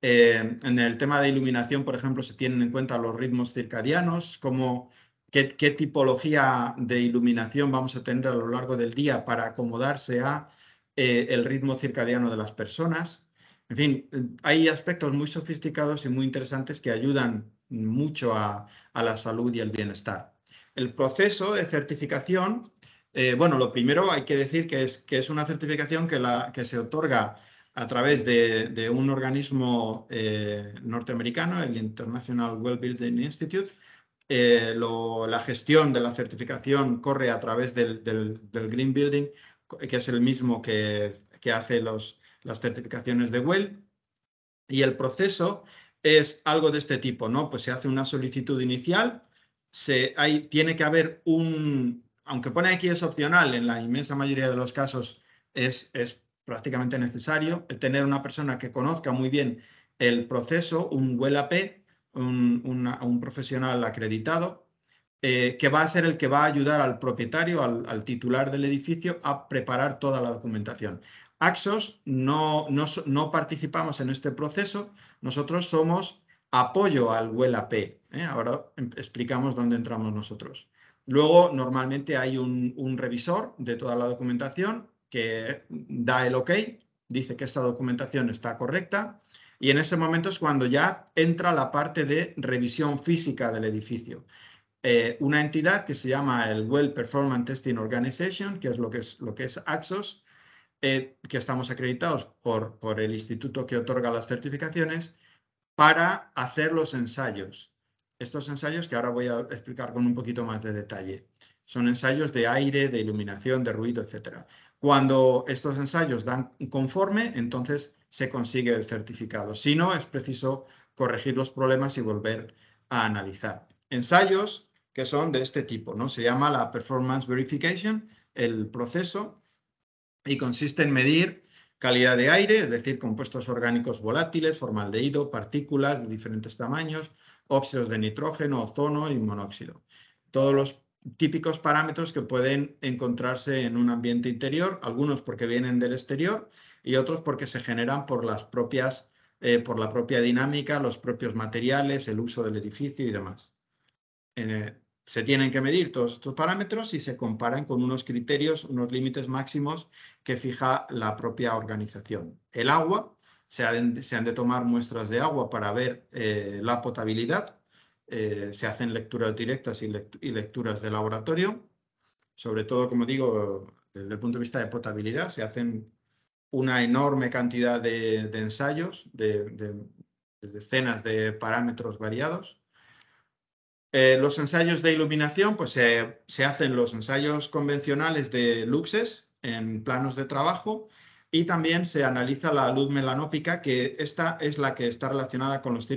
eh, en el tema de iluminación, por ejemplo, se tienen en cuenta los ritmos circadianos, como qué, tipología de iluminación vamos a tener a lo largo del día para acomodarse a eh, el ritmo circadiano de las personas. En fin, hay aspectos muy sofisticados y muy interesantes que ayudan mucho a, la salud y el bienestar. El proceso de certificación, eh, bueno, lo primero hay que decir que es, que es una certificación que, la, que se otorga a través de, un organismo eh, norteamericano, el International Well Building Institute. Eh, la gestión de la certificación corre a través del, Green Building, que es el mismo que, que hace los, las certificaciones de Well. Y el proceso es algo de este tipo, ¿no? Pues se hace una solicitud inicial, se, hay, tiene que haber un, aunque pone aquí es opcional, en la inmensa mayoría de los casos es, es prácticamente necesario tener una persona que conozca muy bien el proceso, un WLAP, un, un profesional acreditado, eh, que va a ser el que va a ayudar al propietario, al, titular del edificio, a preparar toda la documentación. Axos no, no, no, participamos en este proceso, nosotros somos apoyo al WLAP. ¿eh? Ahora em, explicamos dónde entramos nosotros. Luego, normalmente hay un, un revisor de toda la documentación que da el ok, dice que esta documentación está correcta y en ese momento es cuando ya entra la parte de revisión física del edificio. Eh, una entidad que se llama el Well Performance Testing Organization, que es lo que es, lo que es AXOS, eh, que estamos acreditados por, por el instituto que otorga las certificaciones, para hacer los ensayos. Estos ensayos que ahora voy a explicar con un poquito más de detalle. Son ensayos de aire, de iluminación, de ruido, etc. Cuando estos ensayos dan conforme, entonces se consigue el certificado. Si no, es preciso corregir los problemas y volver a analizar. Ensayos que son de este tipo, ¿no? Se llama la Performance Verification, el proceso, y consiste en medir calidad de aire, es decir, compuestos orgánicos volátiles, formaldehído, partículas de diferentes tamaños, óxidos de nitrógeno, ozono y monóxido. Todos los típicos parámetros que pueden encontrarse en un ambiente interior, algunos porque vienen del exterior y otros porque se generan por las propias, eh, por la propia dinámica, los propios materiales, el uso del edificio y demás. Eh, se tienen que medir todos estos parámetros y se comparan con unos criterios, unos límites máximos que fija la propia organización. El agua, se han, de tomar muestras de agua para ver eh, la potabilidad eh, se hacen lecturas directas y, lecturas de laboratorio, sobre todo, como digo, desde el punto de vista de potabilidad, se hacen una enorme cantidad de, ensayos, de, decenas de parámetros variados. Eh, los ensayos de iluminación, pues se, hacen los ensayos convencionales de luxes en planos de trabajo y también se analiza la luz melanópica, que esta es la que está relacionada con los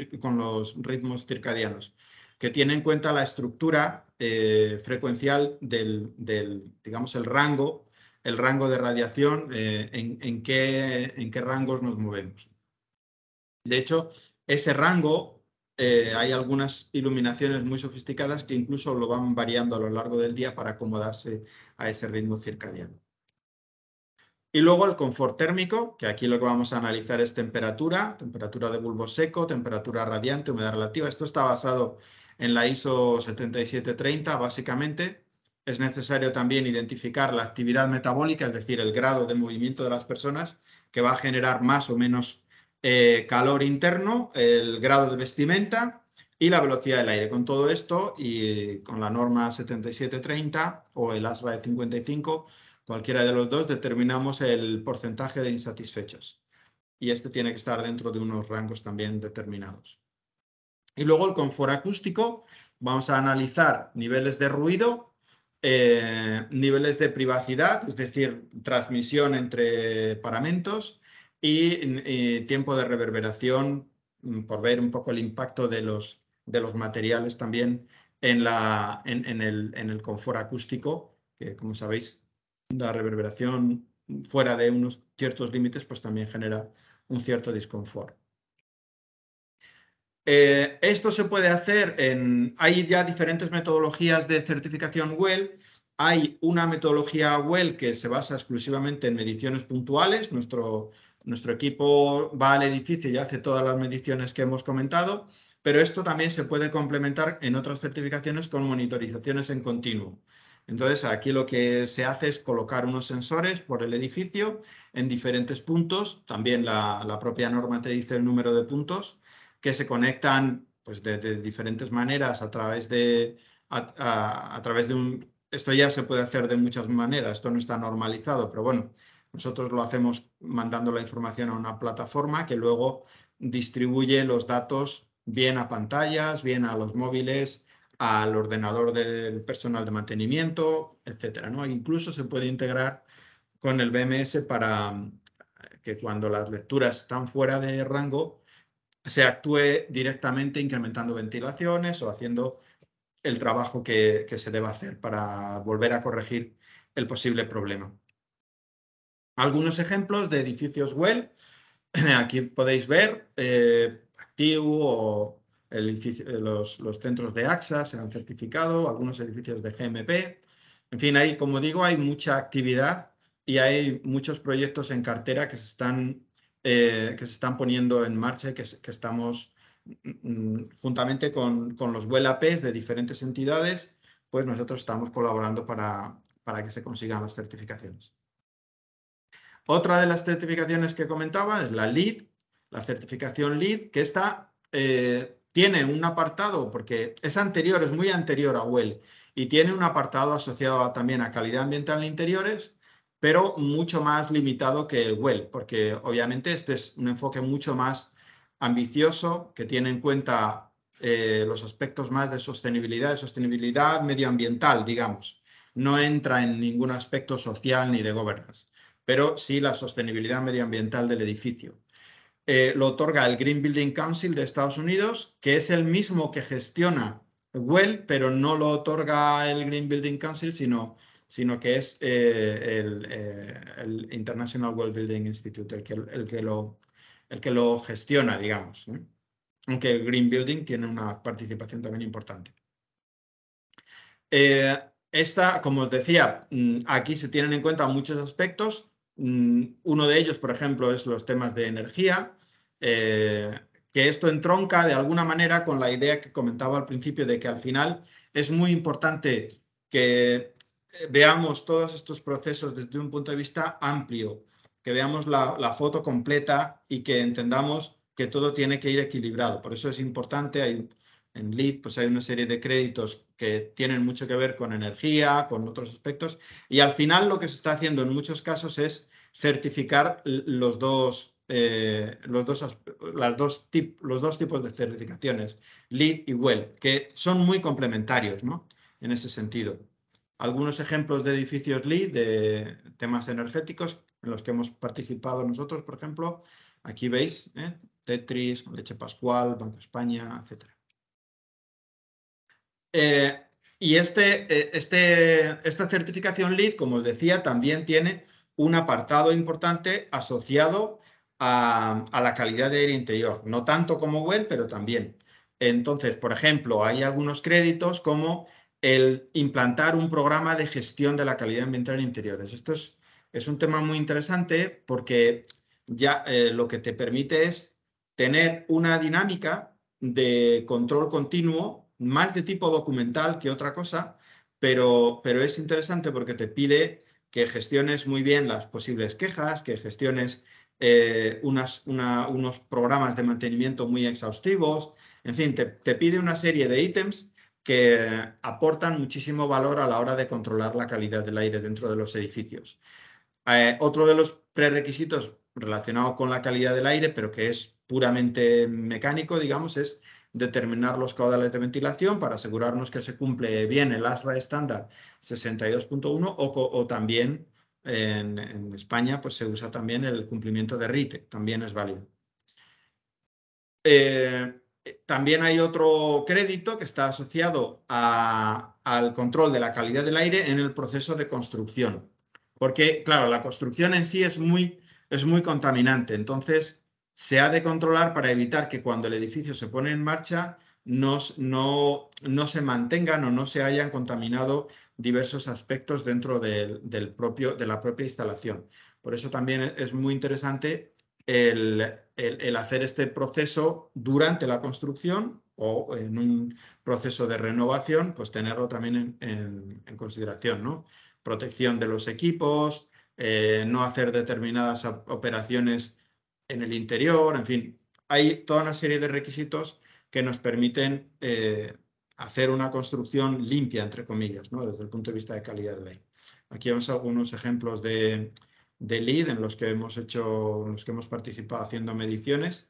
ritmos circadianos que tiene en cuenta la estructura eh, frecuencial del, digamos, el rango, el rango de radiación, eh, en, en, qué, rangos nos movemos. De hecho, ese rango, eh, hay algunas iluminaciones muy sofisticadas que incluso lo van variando a lo largo del día para acomodarse a ese ritmo circadiano. Y luego el confort térmico, que aquí lo que vamos a analizar es temperatura, temperatura de bulbo seco, temperatura radiante, humedad relativa. Esto está basado en la ISO 7730, básicamente. Es necesario también identificar la actividad metabólica, es decir, el grado de movimiento de las personas, que va a generar más o menos eh, calor interno, el grado de vestimenta y la velocidad del aire. Con todo esto y con la norma 7730 o el ASRAE 55, cualquiera de los dos, determinamos el porcentaje de insatisfechos. Y este tiene que estar dentro de unos rangos también determinados. Y luego el confort acústico, vamos a analizar niveles de ruido, eh, niveles de privacidad, es decir, transmisión entre paramentos y, tiempo de reverberación mm, por ver un poco el impacto de los, de los materiales también en, la, en, el, confort acústico, que como sabéis, la reverberación fuera de unos ciertos límites pues también genera un cierto disconfort. Eh, esto se puede hacer en... Hay ya diferentes metodologías de certificación WELL. Hay una metodología WELL que se basa exclusivamente en mediciones puntuales. Nuestro, equipo va al edificio y hace todas las mediciones que hemos comentado, pero esto también se puede complementar en otras certificaciones con monitorizaciones en continuo. Entonces, aquí lo que se hace es colocar unos sensores por el edificio en diferentes puntos. También la, la propia norma te dice el número de puntos que se conectan pues, de, diferentes maneras a través de, a través de un... Esto ya se puede hacer de muchas maneras, esto no está normalizado, pero bueno, nosotros lo hacemos mandando la información a una plataforma que luego distribuye los datos bien a pantallas, bien a los móviles, al ordenador del personal de mantenimiento, etcétera. ¿no? Incluso se puede integrar con el BMS para eh, que cuando las lecturas están fuera de rango, se actúe directamente incrementando ventilaciones o haciendo el trabajo que, se deba hacer para volver a corregir el posible problema. Algunos ejemplos de edificios WELL. Aquí podéis ver eh, activo, o eh, los, los, centros de AXA se han certificado, algunos edificios de GMP. En fin, ahí, como digo, hay mucha actividad y hay muchos proyectos en cartera que se están eh, que se están poniendo en marcha y que, estamos mm, mm, juntamente con, con los aps de diferentes entidades, pues nosotros estamos colaborando para, que se consigan las certificaciones. Otra de las certificaciones que comentaba es la LEED, la certificación LEED, que esta eh, tiene un apartado, porque es anterior, es muy anterior a WELL, y tiene un apartado asociado también a calidad ambiental en interiores, pero mucho más limitado que el Well, porque obviamente este es un enfoque mucho más ambicioso que tiene en cuenta eh, los aspectos más de sostenibilidad, de sostenibilidad medioambiental, digamos. No entra en ningún aspecto social ni de governance, pero sí la sostenibilidad medioambiental del edificio. Eh, lo otorga el Green Building Council de Estados Unidos, que es el mismo que gestiona Well, pero no lo otorga el Green Building Council, sino sino que es eh, eh, el, International World Building Institute el que, el que, lo, el que lo gestiona, digamos. Aunque el Green Building tiene una participación también importante. Eh, esta, como os decía, mm, aquí se tienen en cuenta muchos aspectos. Mm, uno de ellos, por ejemplo, es los temas de energía, que esto entronca de alguna manera con la idea que comentaba al principio de que al final es muy importante que veamos todos estos procesos desde un punto de vista amplio, que veamos la, la, foto completa y que entendamos que todo tiene que ir equilibrado. Por eso es importante, hay, en LEED pues hay una serie de créditos que tienen mucho que ver con energía, con otros aspectos, y al final lo que se está haciendo en muchos casos es certificar los dos, eh, los dos, las dos los dos tipos de certificaciones, LEED y WELL, que son muy complementarios ¿no? en ese sentido algunos ejemplos de edificios LEED, de temas energéticos en los que hemos participado nosotros, por ejemplo. Aquí veis, ¿eh? Tetris, Leche Pascual, Banco España, etc. Eh, y este, eh, este, esta certificación LEED, como os decía, también tiene un apartado importante asociado a, a la calidad de aire interior. No tanto como WELL, pero también. Entonces, por ejemplo, hay algunos créditos como el implantar un programa de gestión de la calidad ambiental en interiores. Esto es, es un tema muy interesante porque ya eh, lo que te permite es tener una dinámica de control continuo, más de tipo documental que otra cosa, pero, pero es interesante porque te pide que gestiones muy bien las posibles quejas, que gestiones eh, unas, unos programas de mantenimiento muy exhaustivos, en fin, te, te pide una serie de ítems que aportan muchísimo valor a la hora de controlar la calidad del aire dentro de los edificios. Eh, otro de los prerequisitos relacionados con la calidad del aire, pero que es puramente mecánico, digamos, es determinar los caudales de ventilación para asegurarnos que se cumple bien el ASRA estándar 62.1 o, también en, España pues se usa también el cumplimiento de RITE, también es válido. Eh, eh, también hay otro crédito que está asociado al control de la calidad del aire en el proceso de construcción. Porque, claro, la construcción en sí es muy, es muy contaminante. Entonces, se ha de controlar para evitar que cuando el edificio se pone en marcha no, no, no se mantengan o no se hayan contaminado diversos aspectos dentro del propio, de la propia instalación. Por eso también es muy interesante el, el, hacer este proceso durante la construcción o en un proceso de renovación, pues tenerlo también en, consideración, ¿no? Protección de los equipos, eh, no hacer determinadas operaciones en el interior, en fin, hay toda una serie de requisitos que nos permiten eh, hacer una construcción limpia, entre comillas, ¿no? desde el punto de vista de calidad de ley. Aquí vemos algunos ejemplos de, de lead en los que hemos hecho, los que hemos participado haciendo mediciones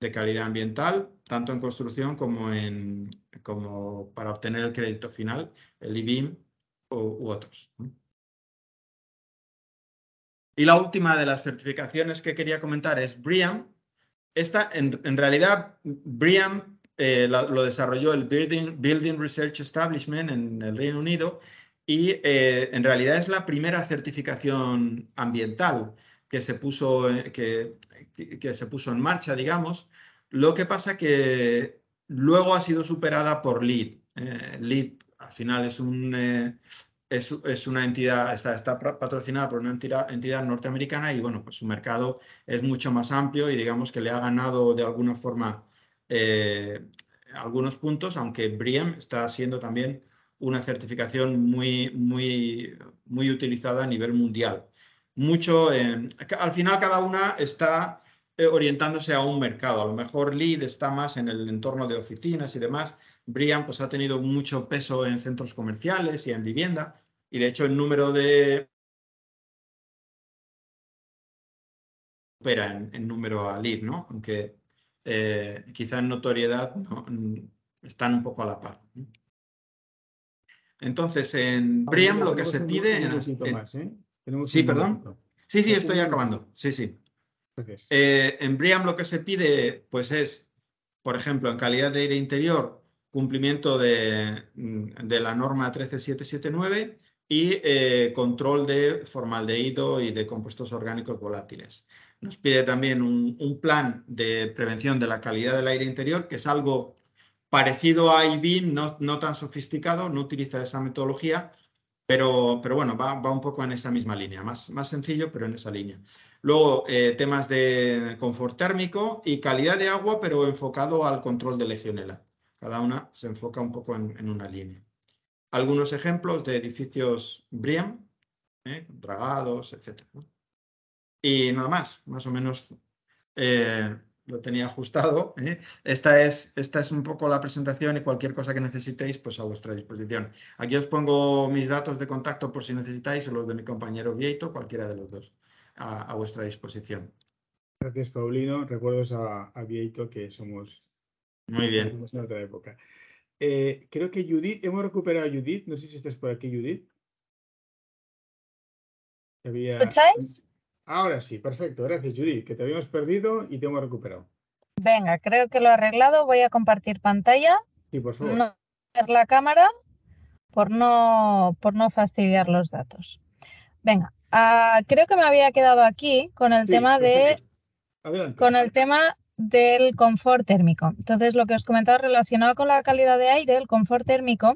de calidad ambiental, tanto en construcción como, en, como para obtener el crédito final, el IBIM u, otros. Y la última de las certificaciones que quería comentar es BRIAM. Esta, en, realidad, BRIAM eh, lo, desarrolló el Building, Building Research Establishment en el Reino Unido y eh, en realidad es la primera certificación ambiental que se puso, eh, que, se puso en marcha, digamos. Lo que pasa que luego ha sido superada por LEED. Eh, LEED al final es, un, es, una entidad, está, está patrocinada por una entidad, norteamericana y bueno, pues su mercado es mucho más amplio y digamos que le ha ganado de alguna forma algunos puntos, aunque BRIEM está siendo también una certificación muy, muy, muy utilizada a nivel mundial. Mucho, eh, al final cada una está eh, orientándose a un mercado. A lo mejor Lead está más en el entorno de oficinas y demás. Brian pues, ha tenido mucho peso en centros comerciales y en vivienda. Y de hecho el número de... opera en, número a Lead, ¿no? Aunque eh, quizá en notoriedad están un poco a la par. Entonces, en ah, Briam lo que se pide... ¿eh? Sí, perdón. Sí, sí, estoy acabando. Sí, sí. Eh, en Briam lo que se pide pues es, por ejemplo, en calidad de aire interior, cumplimiento de, mm, la norma 13779 y eh, control de formaldehído y de compuestos orgánicos volátiles. Nos pide también un, un, plan de prevención de la calidad del aire interior, que es algo parecido a IBIM, no, tan sofisticado, no utiliza esa metodología, pero, pero bueno, va, un poco en esa misma línea, más, más sencillo, pero en esa línea. Luego, eh, temas de confort térmico y calidad de agua, pero enfocado al control de legionela. Cada una se enfoca un poco en, una línea. Algunos ejemplos de edificios BRIEM, eh, dragados, etc. Y nada más, más o menos eh, lo tenía ajustado. ¿eh? Esta, es, esta es un poco la presentación y cualquier cosa que necesitéis, pues a vuestra disposición. Aquí os pongo mis datos de contacto por si necesitáis o los de mi compañero Vieito, cualquiera de los dos, a, vuestra disposición. Gracias, Paulino. Recuerdos a, a Vieito que somos... Muy bien. en otra época. Eh, creo que Judith, hemos recuperado a Judith. No sé si estás por aquí, Judith. ¿Escucháis? Ahora sí, perfecto. Gracias, Judy, que te habíamos perdido y te hemos recuperado. Venga, creo que lo he arreglado. Voy a compartir pantalla. Sí, por favor. No ver la cámara por no, por no fastidiar los datos. Venga, ah, creo que me había quedado aquí con el tema de. Con el tema del confort térmico. Entonces, lo que os comentaba relacionado con la calidad de aire, el confort térmico,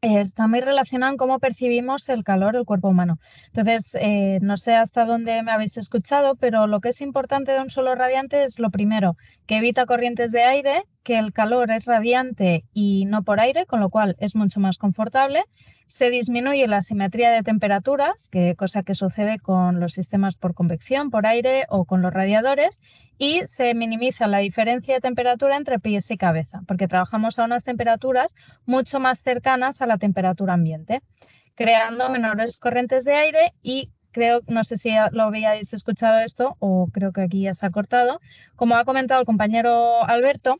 está muy relacionado en cómo percibimos el calor el cuerpo humano. Entonces, eh, no sé hasta dónde me habéis escuchado, pero lo que es importante de un solo radiante es lo primero, que evita corrientes de aire, que el calor es radiante y no por aire, con lo cual es mucho más confortable. Se disminuye la asimetría de temperaturas, que, cosa que sucede con los sistemas por convección, por aire o con los radiadores, y se minimiza la diferencia de temperatura entre pies y cabeza, porque trabajamos a unas temperaturas mucho más cercanas a la temperatura ambiente, creando menores corrientes de aire y creo, no sé si lo habíais escuchado esto o creo que aquí ya se ha cortado. Como ha comentado el compañero Alberto,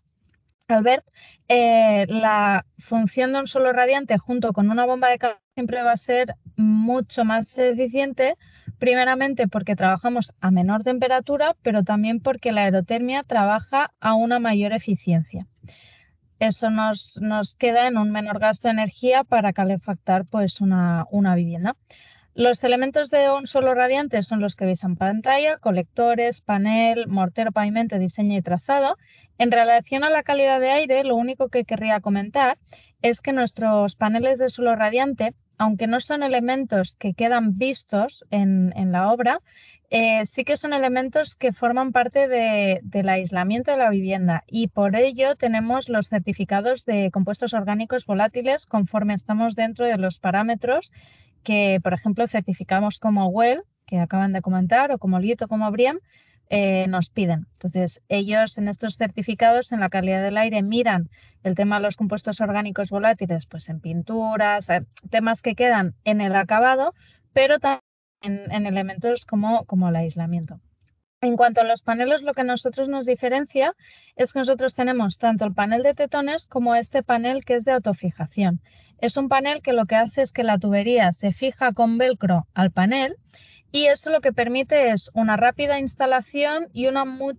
Albert, eh, la función de un solo radiante junto con una bomba de calor siempre va a ser mucho más eficiente, primeramente porque trabajamos a menor temperatura, pero también porque la aerotermia trabaja a una mayor eficiencia. Eso nos, queda en un menor gasto de energía para calefactar pues, una vivienda. Los elementos de un suelo radiante son los que veis en pantalla, colectores, panel, mortero, pavimento, diseño y trazado. En relación a la calidad de aire, lo único que querría comentar es que nuestros paneles de suelo radiante, aunque no son elementos que quedan vistos en, la obra, eh, sí que son elementos que forman parte del aislamiento de la vivienda y por ello tenemos los certificados de compuestos orgánicos volátiles conforme estamos dentro de los parámetros que, por ejemplo, certificamos como Well, que acaban de comentar, o como Lieto, como Brian, eh, nos piden. Entonces, ellos en estos certificados en la calidad del aire miran el tema de los compuestos orgánicos volátiles, pues en pinturas, eh, temas que quedan en el acabado, pero también en, en elementos como, como el aislamiento. En cuanto a los paneles, lo que nosotros nos diferencia es que nosotros tenemos tanto el panel de tetones como este panel que es de autofijación. Es un panel que lo que hace es que la tubería se fija con velcro al panel y eso lo que permite es una rápida instalación y una mm,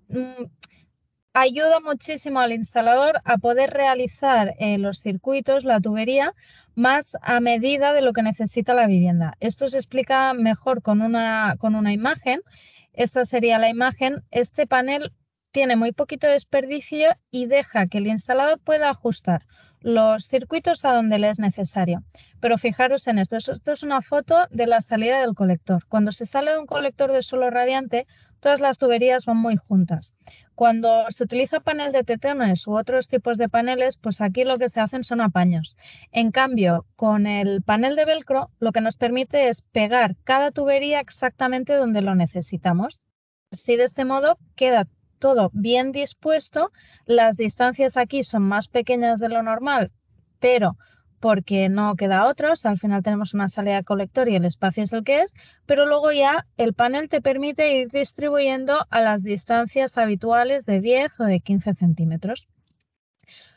ayuda muchísimo al instalador a poder realizar eh, los circuitos, la tubería, más a medida de lo que necesita la vivienda. Esto se explica mejor con una, con una imagen esta sería la imagen. Este panel tiene muy poquito desperdicio y deja que el instalador pueda ajustar los circuitos a donde le es necesario. Pero fijaros en esto, esto es una foto de la salida del colector. Cuando se sale de un colector de suelo radiante, todas las tuberías van muy juntas. Cuando se utiliza panel de tetones u otros tipos de paneles, pues aquí lo que se hacen son apaños. En cambio, con el panel de velcro lo que nos permite es pegar cada tubería exactamente donde lo necesitamos. Así de este modo queda todo bien dispuesto. Las distancias aquí son más pequeñas de lo normal, pero porque no queda otro, al final tenemos una salida colector y el espacio es el que es, pero luego ya el panel te permite ir distribuyendo a las distancias habituales de 10 o de 15 centímetros.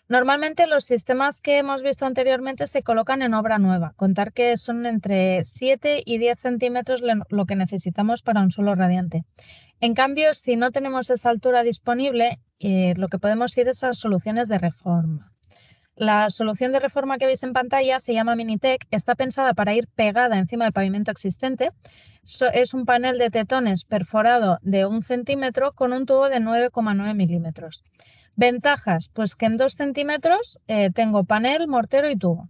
Normalmente los sistemas que hemos visto anteriormente se colocan en obra nueva. Contar que son entre 7 y 10 centímetros lo que necesitamos para un suelo radiante. En cambio, si no tenemos esa altura disponible, eh, lo que podemos ir es a soluciones de reforma. La solución de reforma que veis en pantalla se llama MiniTech. está pensada para ir pegada encima del pavimento existente. es un panel de tetones perforado de un centímetro con un tubo de 9,9 milímetros. Ventajas, pues que en dos centímetros eh, tengo panel, mortero y tubo,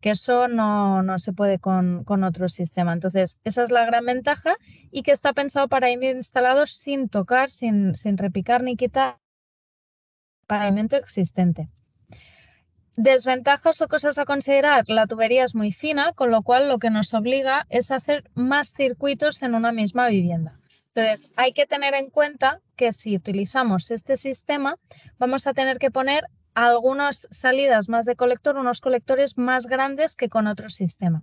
que eso no, no se puede con, con, otro sistema. Entonces, esa es la gran ventaja y que está pensado para ir instalado sin tocar, sin, repicar ni quitar pavimento existente. Desventajas o cosas a considerar, la tubería es muy fina, con lo cual lo que nos obliga es hacer más circuitos en una misma vivienda. Entonces, hay que tener en cuenta que si utilizamos este sistema, vamos a tener que poner algunas salidas más de colector, unos colectores más grandes que con otro sistema.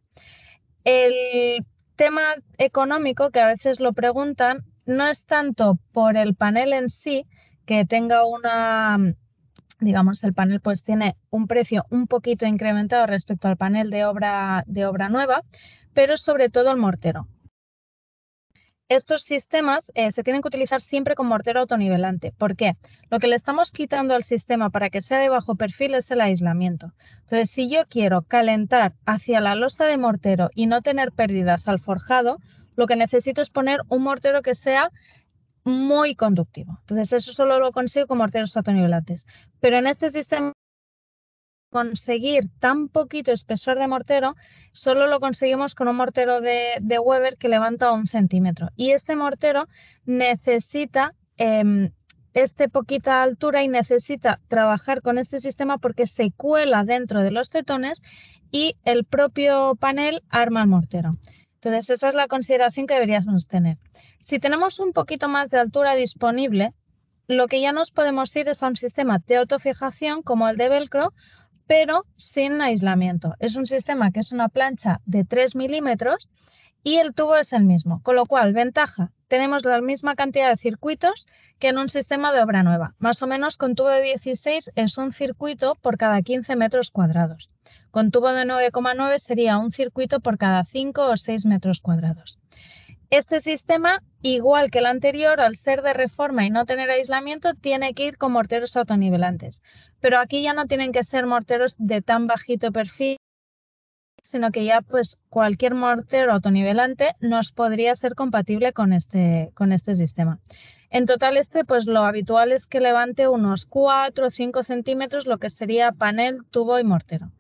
El tema económico, que a veces lo preguntan, no es tanto por el panel en sí, que tenga una, digamos, el panel pues tiene un precio un poquito incrementado respecto al panel de obra, de obra nueva, pero sobre todo el mortero estos sistemas eh, se tienen que utilizar siempre con mortero autonivelante. ¿Por qué? Lo que le estamos quitando al sistema para que sea de bajo perfil es el aislamiento. Entonces, si yo quiero calentar hacia la losa de mortero y no tener pérdidas al forjado, lo que necesito es poner un mortero que sea muy conductivo. Entonces, eso solo lo consigo con morteros autonivelantes. Pero en este sistema conseguir tan poquito espesor de mortero, solo lo conseguimos con un mortero de, Weber que levanta un centímetro. Y este mortero necesita eh, este poquita altura y necesita trabajar con este sistema porque se cuela dentro de los tetones y el propio panel arma el mortero. Entonces, esa es la consideración que deberíamos tener. Si tenemos un poquito más de altura disponible, lo que ya nos podemos ir es a un sistema de autofijación como el de Velcro pero sin aislamiento. Es un sistema que es una plancha de 3 milímetros y el tubo es el mismo, con lo cual, ventaja, tenemos la misma cantidad de circuitos que en un sistema de obra nueva. Más o menos con tubo de 16 es un circuito por cada 15 metros cuadrados. Con tubo de 9,9 sería un circuito por cada 5 o 6 metros cuadrados. Este sistema, igual que el anterior, al ser de reforma y no tener aislamiento, tiene que ir con morteros autonivelantes. Pero aquí ya no tienen que ser morteros de tan bajito perfil, sino que ya pues cualquier mortero autonivelante nos podría ser compatible con este, con este sistema. En total este pues lo habitual es que levante unos 4 o 5 centímetros lo que sería panel, tubo y mortero.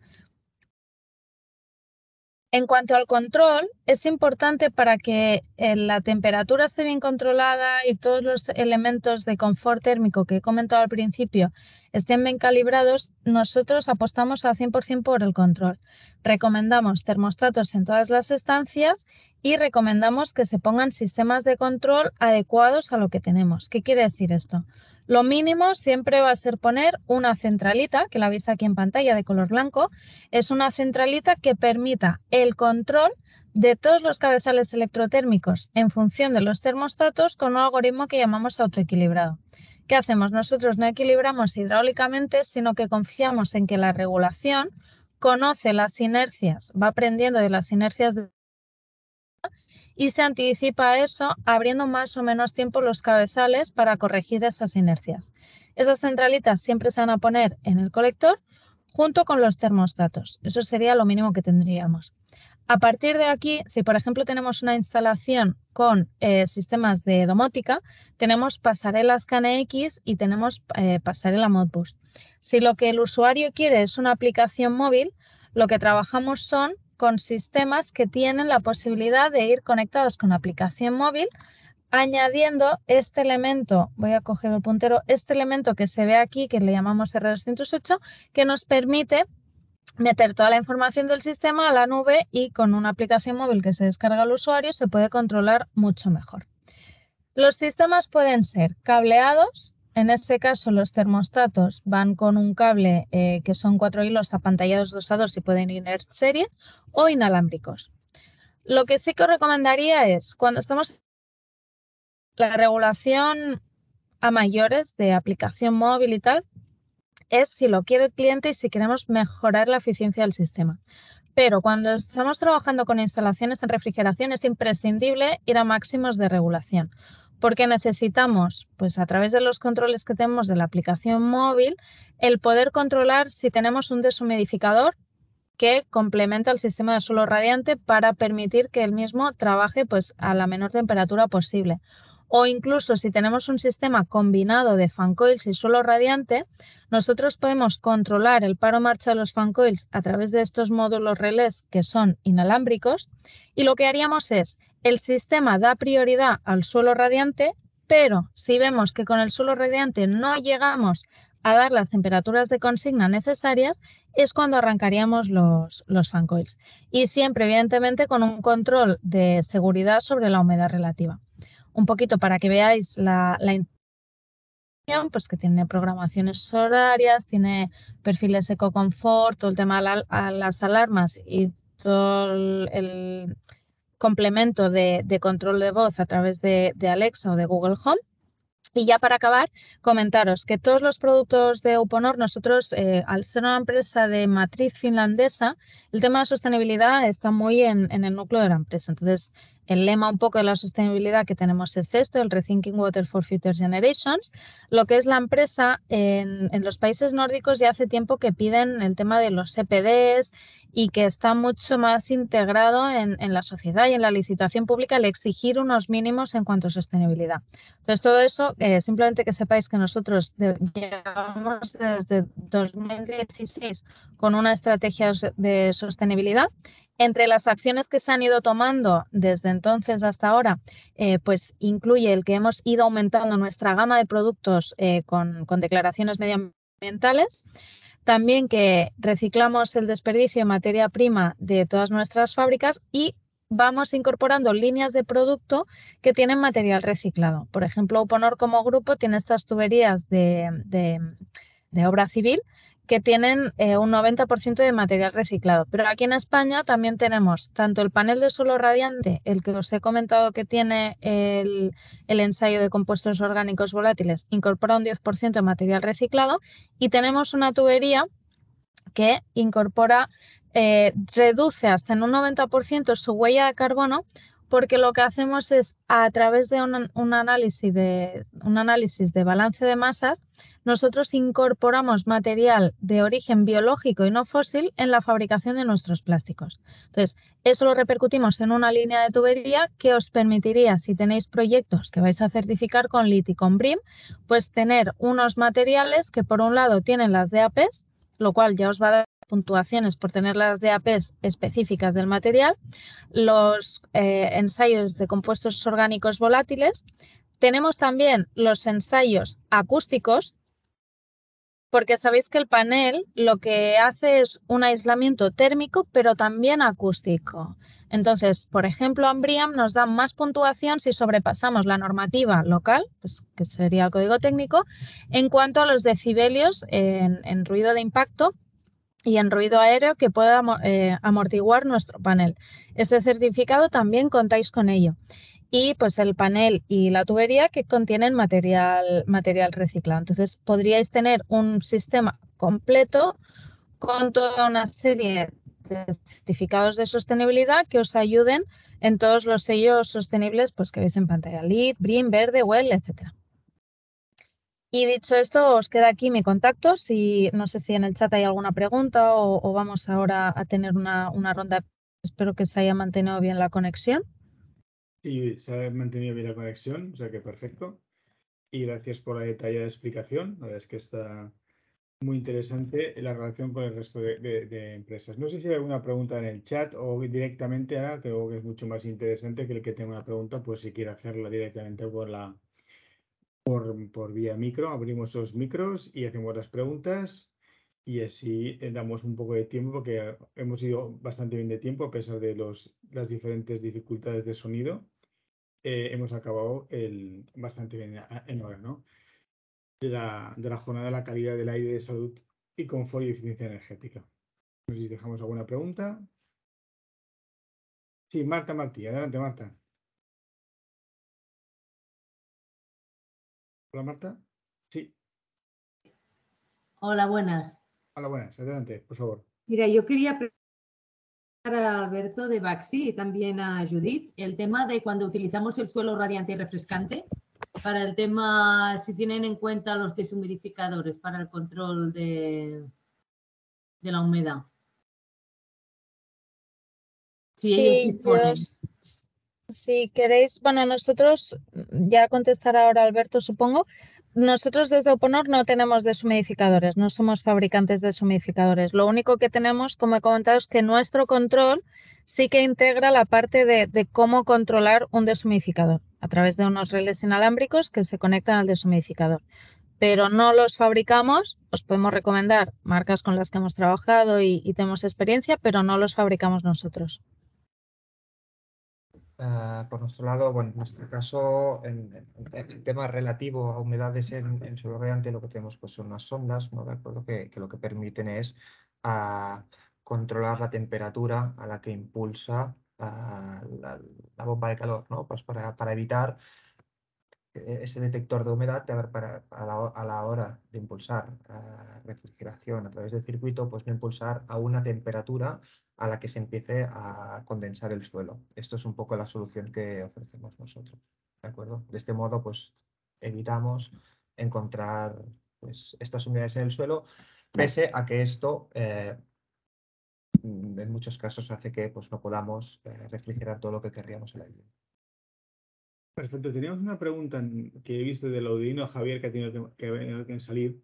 En cuanto al control, es importante para que eh, la temperatura esté bien controlada y todos los elementos de confort térmico que he comentado al principio estén bien calibrados, nosotros apostamos al 100% por el control. Recomendamos termostatos en todas las estancias y recomendamos que se pongan sistemas de control adecuados a lo que tenemos. ¿Qué quiere decir esto? Lo mínimo siempre va a ser poner una centralita, que la veis aquí en pantalla de color blanco. Es una centralita que permita el control de todos los cabezales electrotérmicos en función de los termostatos con un algoritmo que llamamos autoequilibrado. ¿Qué hacemos? Nosotros no equilibramos hidráulicamente, sino que confiamos en que la regulación conoce las inercias, va aprendiendo de las inercias de y se anticipa eso abriendo más o menos tiempo los cabezales para corregir esas inercias. Esas centralitas siempre se van a poner en el colector junto con los termostatos. Eso sería lo mínimo que tendríamos. A partir de aquí, si por ejemplo tenemos una instalación con eh, sistemas de domótica, tenemos pasarelas KNX y tenemos eh, pasarela Modbus. Si lo que el usuario quiere es una aplicación móvil, lo que trabajamos son con sistemas que tienen la posibilidad de ir conectados con aplicación móvil, añadiendo este elemento, voy a coger el puntero, este elemento que se ve aquí, que le llamamos R208, que nos permite meter toda la información del sistema a la nube y con una aplicación móvil que se descarga al usuario se puede controlar mucho mejor. Los sistemas pueden ser cableados, en este caso, los termostatos van con un cable eh, que son cuatro hilos apantallados dos a y pueden ir en serie o inalámbricos. Lo que sí que os recomendaría es cuando estamos la regulación a mayores de aplicación móvil y tal es si lo quiere el cliente y si queremos mejorar la eficiencia del sistema. Pero cuando estamos trabajando con instalaciones en refrigeración es imprescindible ir a máximos de regulación porque necesitamos, pues a través de los controles que tenemos de la aplicación móvil, el poder controlar si tenemos un deshumidificador que complementa el sistema de suelo radiante para permitir que el mismo trabaje pues, a la menor temperatura posible. O incluso si tenemos un sistema combinado de fan coils y suelo radiante, nosotros podemos controlar el paro marcha de los fan coils a través de estos módulos relés que son inalámbricos y lo que haríamos es el sistema da prioridad al suelo radiante, pero si vemos que con el suelo radiante no llegamos a dar las temperaturas de consigna necesarias, es cuando arrancaríamos los, los fan coils. Y siempre, evidentemente, con un control de seguridad sobre la humedad relativa. Un poquito para que veáis la, la pues que tiene programaciones horarias, tiene perfiles eco todo el tema de las alarmas y todo el, complemento de, control de voz a través de, Alexa o de Google Home. Y ya para acabar, comentaros que todos los productos de Uponor, nosotros, eh, al ser una empresa de matriz finlandesa, el tema de sostenibilidad está muy en, el núcleo de la empresa. Entonces, el lema un poco de la sostenibilidad que tenemos es esto, el Rethinking Water for Future Generations. Lo que es la empresa en, en los países nórdicos ya hace tiempo que piden el tema de los CPDs e y que está mucho más integrado en, la sociedad y en la licitación pública el exigir unos mínimos en cuanto a sostenibilidad. Entonces, todo eso, eh, simplemente que sepáis que nosotros llevamos desde 2016 con una estrategia de sostenibilidad. Entre las acciones que se han ido tomando desde entonces hasta ahora, eh, pues incluye el que hemos ido aumentando nuestra gama de productos eh, con, con declaraciones medioambientales también que reciclamos el desperdicio de materia prima de todas nuestras fábricas y vamos incorporando líneas de producto que tienen material reciclado. Por ejemplo, Uponor como grupo tiene estas tuberías de, de obra civil que tienen eh, un 90% de material reciclado. Pero aquí en España también tenemos tanto el panel de suelo radiante, el que os he comentado que tiene el, ensayo de compuestos orgánicos volátiles, incorpora un 10% de material reciclado, y tenemos una tubería que incorpora, eh, reduce hasta en un 90% su huella de carbono porque lo que hacemos es a través de un, análisis de un análisis de balance de masas, nosotros incorporamos material de origen biológico y no fósil en la fabricación de nuestros plásticos. Entonces, eso lo repercutimos en una línea de tubería que os permitiría, si tenéis proyectos que vais a certificar con LIT y con BRIM, pues tener unos materiales que por un lado tienen las apes lo cual ya os va a puntuaciones por tener las DAPs específicas del material, los eh, ensayos de compuestos orgánicos volátiles, tenemos también los ensayos acústicos, porque sabéis que el panel lo que hace es un aislamiento térmico, pero también acústico. Entonces, por ejemplo, Ambriam nos da más puntuación si sobrepasamos la normativa local, pues, que sería el código técnico, en cuanto a los decibelios en ruido de impacto y en ruido aéreo que pueda eh, amortiguar nuestro panel. Ese certificado también contáis con ello. Y pues el panel y la tubería que contienen material, material reciclado. Entonces podríais tener un sistema completo con toda una serie de certificados de sostenibilidad que os ayuden en todos los sellos sostenibles pues, que veis en pantalla. LEED, BRIM, Verde, WELL, etcétera. Y dicho esto, os queda aquí mi contacto. Si, no sé si en el chat hay alguna pregunta o, vamos ahora a tener una, ronda. Espero que se haya mantenido bien la conexión. Sí, se ha mantenido bien la conexión, o sea que perfecto. Y gracias por la detallada explicación. La verdad es que está muy interesante la relación con el resto de, empresas. No sé si hay alguna pregunta en el chat o directamente ahora, creo que es mucho más interesante que el que tenga una pregunta, pues si quiere hacerla directamente por la, por, por vía micro, abrimos los micros y hacemos las preguntas y así eh, damos un poco de tiempo porque hemos ido bastante bien de tiempo a pesar de los, las diferentes dificultades de sonido. Eh, hemos acabado el, bastante bien en hora, ¿no? De la, de la jornada de la calidad del aire de salud y confort y eficiencia energética. No sé si dejamos alguna pregunta. Sí, Marta Martí, adelante Marta. Hola Marta. Sí. Hola, buenas. Hola, buenas. Adelante, por favor. Mira, yo quería preguntar a Alberto de Baxi y también a Judith el tema de cuando utilizamos el suelo radiante y refrescante para el tema, si tienen en cuenta los deshumidificadores para el control de, de la humedad. sí, si queréis, bueno, nosotros, ya contestará ahora Alberto, supongo, nosotros desde Oponor no tenemos deshumidificadores, no somos fabricantes de deshumidificadores. Lo único que tenemos, como he comentado, es que nuestro control sí que integra la parte de, cómo controlar un deshumidificador a través de unos relés inalámbricos que se conectan al deshumidificador. Pero no los fabricamos, os podemos recomendar marcas con las que hemos trabajado y tenemos experiencia, pero no los fabricamos nosotros. Ah, por nuestro lado, bueno, en nuestro caso, en, el tema relativo a humedades en, en suelo lo que tenemos pues, son unas sondas, ¿no? De acuerdo, que, lo que permiten es ah, controlar la temperatura a la que impulsa ah, la, bomba de calor, ¿no? Pues para, evitar e, ese detector de humedad de, a, la, hora de impulsar refrigeración a través del circuito, pues no impulsar a una temperatura a la que se empiece a condensar el suelo. Esto es un poco la solución que ofrecemos nosotros, ¿de acuerdo? De este modo, pues evitamos encontrar pues, estas unidades en el suelo, pese a que esto eh, en muchos casos hace que pues, no podamos eh, refrigerar todo lo que querríamos en la vivienda. Perfecto. Teníamos una pregunta que he visto del audino Javier que ha tenido que salir.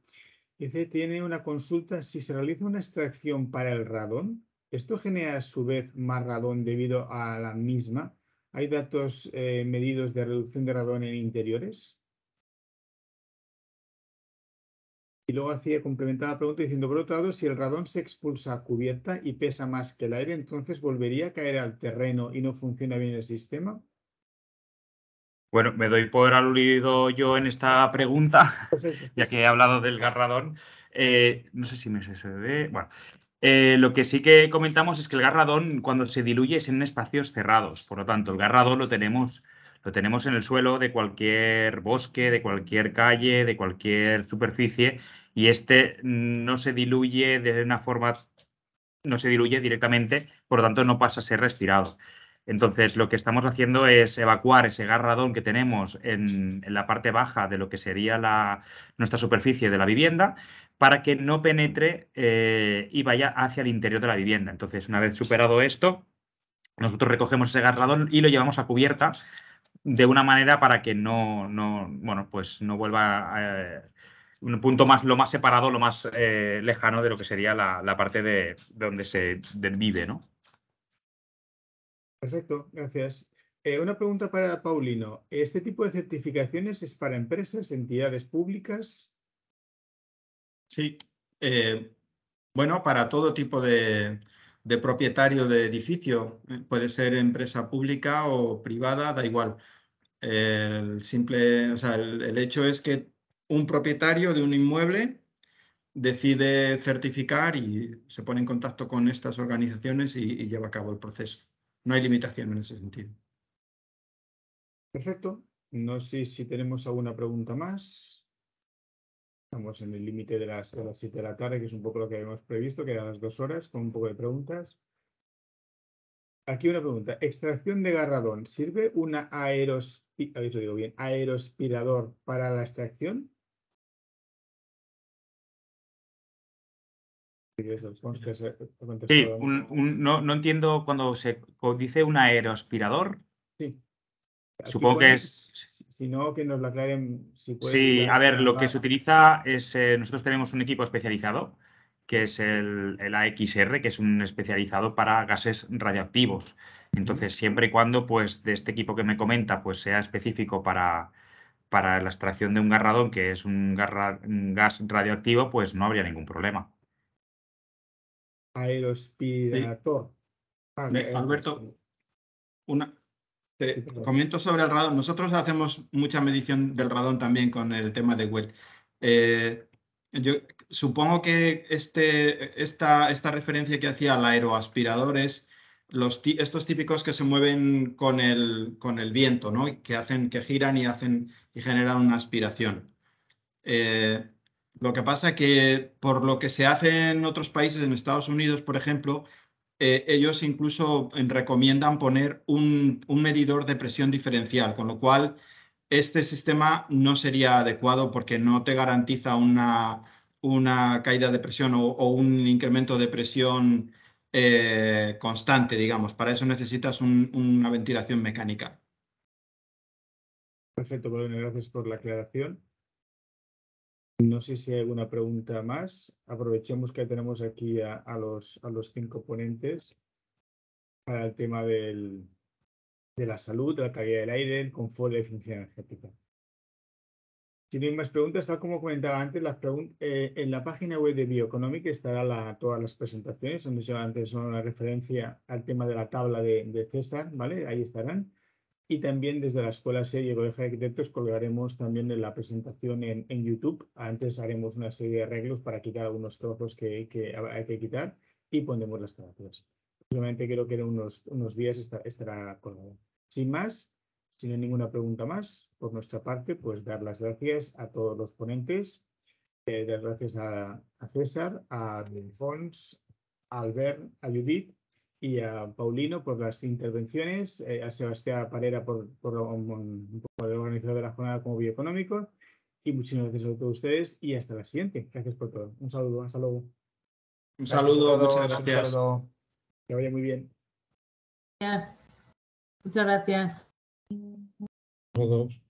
Dice, tiene una consulta si se realiza una extracción para el radón, esto genera a su vez más radón debido a la misma. ¿Hay datos eh, medidos de reducción de radón en interiores? Y luego hacía complementar la pregunta diciendo, por otro lado, si el radón se expulsa a cubierta y pesa más que el aire, entonces volvería a caer al terreno y no funciona bien el sistema. Bueno, me doy por aludido yo en esta pregunta, ya que he hablado del garradón. Eh, no sé si me se ve. Bueno, eh, lo que sí que comentamos es que el garradón cuando se diluye es en espacios cerrados, por lo tanto el garradón lo tenemos, lo tenemos en el suelo de cualquier bosque, de cualquier calle, de cualquier superficie y este no se diluye de una forma, no se diluye directamente, por lo tanto no pasa a ser respirado. Entonces, lo que estamos haciendo es evacuar ese garradón que tenemos en, la parte baja de lo que sería nuestra superficie de la vivienda para que no penetre eh, y vaya hacia el interior de la vivienda. Entonces, una vez superado esto, nosotros recogemos ese garradón y lo llevamos a cubierta de una manera para que no, pues no vuelva a eh, un punto más, lo más separado, lo más eh, lejano de lo que sería la, parte de, donde se vive, ¿no? Perfecto, gracias. Eh, una pregunta para Paulino. ¿Este tipo de certificaciones es para empresas, entidades públicas? Sí. Eh, bueno, para todo tipo de, propietario de edificio. Eh, puede ser empresa pública o privada, da igual. El simple, el, hecho es que un propietario de un inmueble decide certificar y se pone en contacto con estas organizaciones y lleva a cabo el proceso no hay limitación en ese sentido. Perfecto. No sé si tenemos alguna pregunta más. Estamos en el límite de las, de la tarde, que es un poco lo que habíamos previsto, que eran las dos horas, con un poco de preguntas. Aquí una pregunta. Extracción de garradón. ¿Sirve una aerospirador para la extracción? Sí, no, entiendo cuando se dice un aerospirador. Sí. Supongo que es. Si no, que nos lo aclaren. Si sí, a ver, lo que se utiliza es. Eh, nosotros tenemos un equipo especializado, que es el, el, AXR, que es un especializado para gases radioactivos. Entonces, siempre y cuando, pues, de este equipo que me comenta, pues sea específico para, para la extracción de un garradón, que es un gas radioactivo, pues no habría ningún problema aerospirador. Ah, Alberto, una, comento sobre el radón. Nosotros hacemos mucha medición del radón también con el tema de Well. Eh, yo supongo que este, esta, esta referencia que hacía al aeroaspirador es los, estos típicos que se mueven con el, con el viento, ¿no? que, hacen, que giran y, hacen, y generan una aspiración. Eh, lo que pasa que por lo que se hace en otros países, en Estados Unidos, por ejemplo, eh, ellos incluso recomiendan poner un, medidor de presión diferencial, con lo cual este sistema no sería adecuado porque no te garantiza una, caída de presión o, un incremento de presión eh, constante, digamos. Para eso necesitas una ventilación mecánica. Perfecto, Paulina, gracias por la aclaración. No sé si hay alguna pregunta más. Aprovechemos que tenemos aquí a, los, cinco ponentes para el tema de la salud, de la calidad del aire, el confort y la eficiencia energética. Si no hay más preguntas, tal como comentaba antes, eh, en la página web de Bioeconomic estará todas las presentaciones, donde antes una referencia al tema de la tabla de, de César, ¿vale? Ahí estarán. Y también desde la Escuela Serie Colegio de Arquitectos colgaremos también la presentación en, YouTube. Antes haremos una serie de arreglos para quitar algunos trozos que, hay que quitar y pondremos las carátulas. Simplemente creo que en unos, unos días estará, colgado. Sin más, sin ninguna pregunta más, por nuestra parte, pues dar las gracias a todos los ponentes, eh, dar gracias a, César, a Fons, a Albert, a Judith y a Paulino por las intervenciones, eh, a Sebastián Parera por, por, el organizador de la jornada como bioeconómico. Y muchísimas gracias a todos ustedes y hasta la siguiente. Gracias por todo. Un saludo, hasta luego. Un saludo, muchas gracias. Que vaya muy bien. Gracias. Muchas gracias. Todos.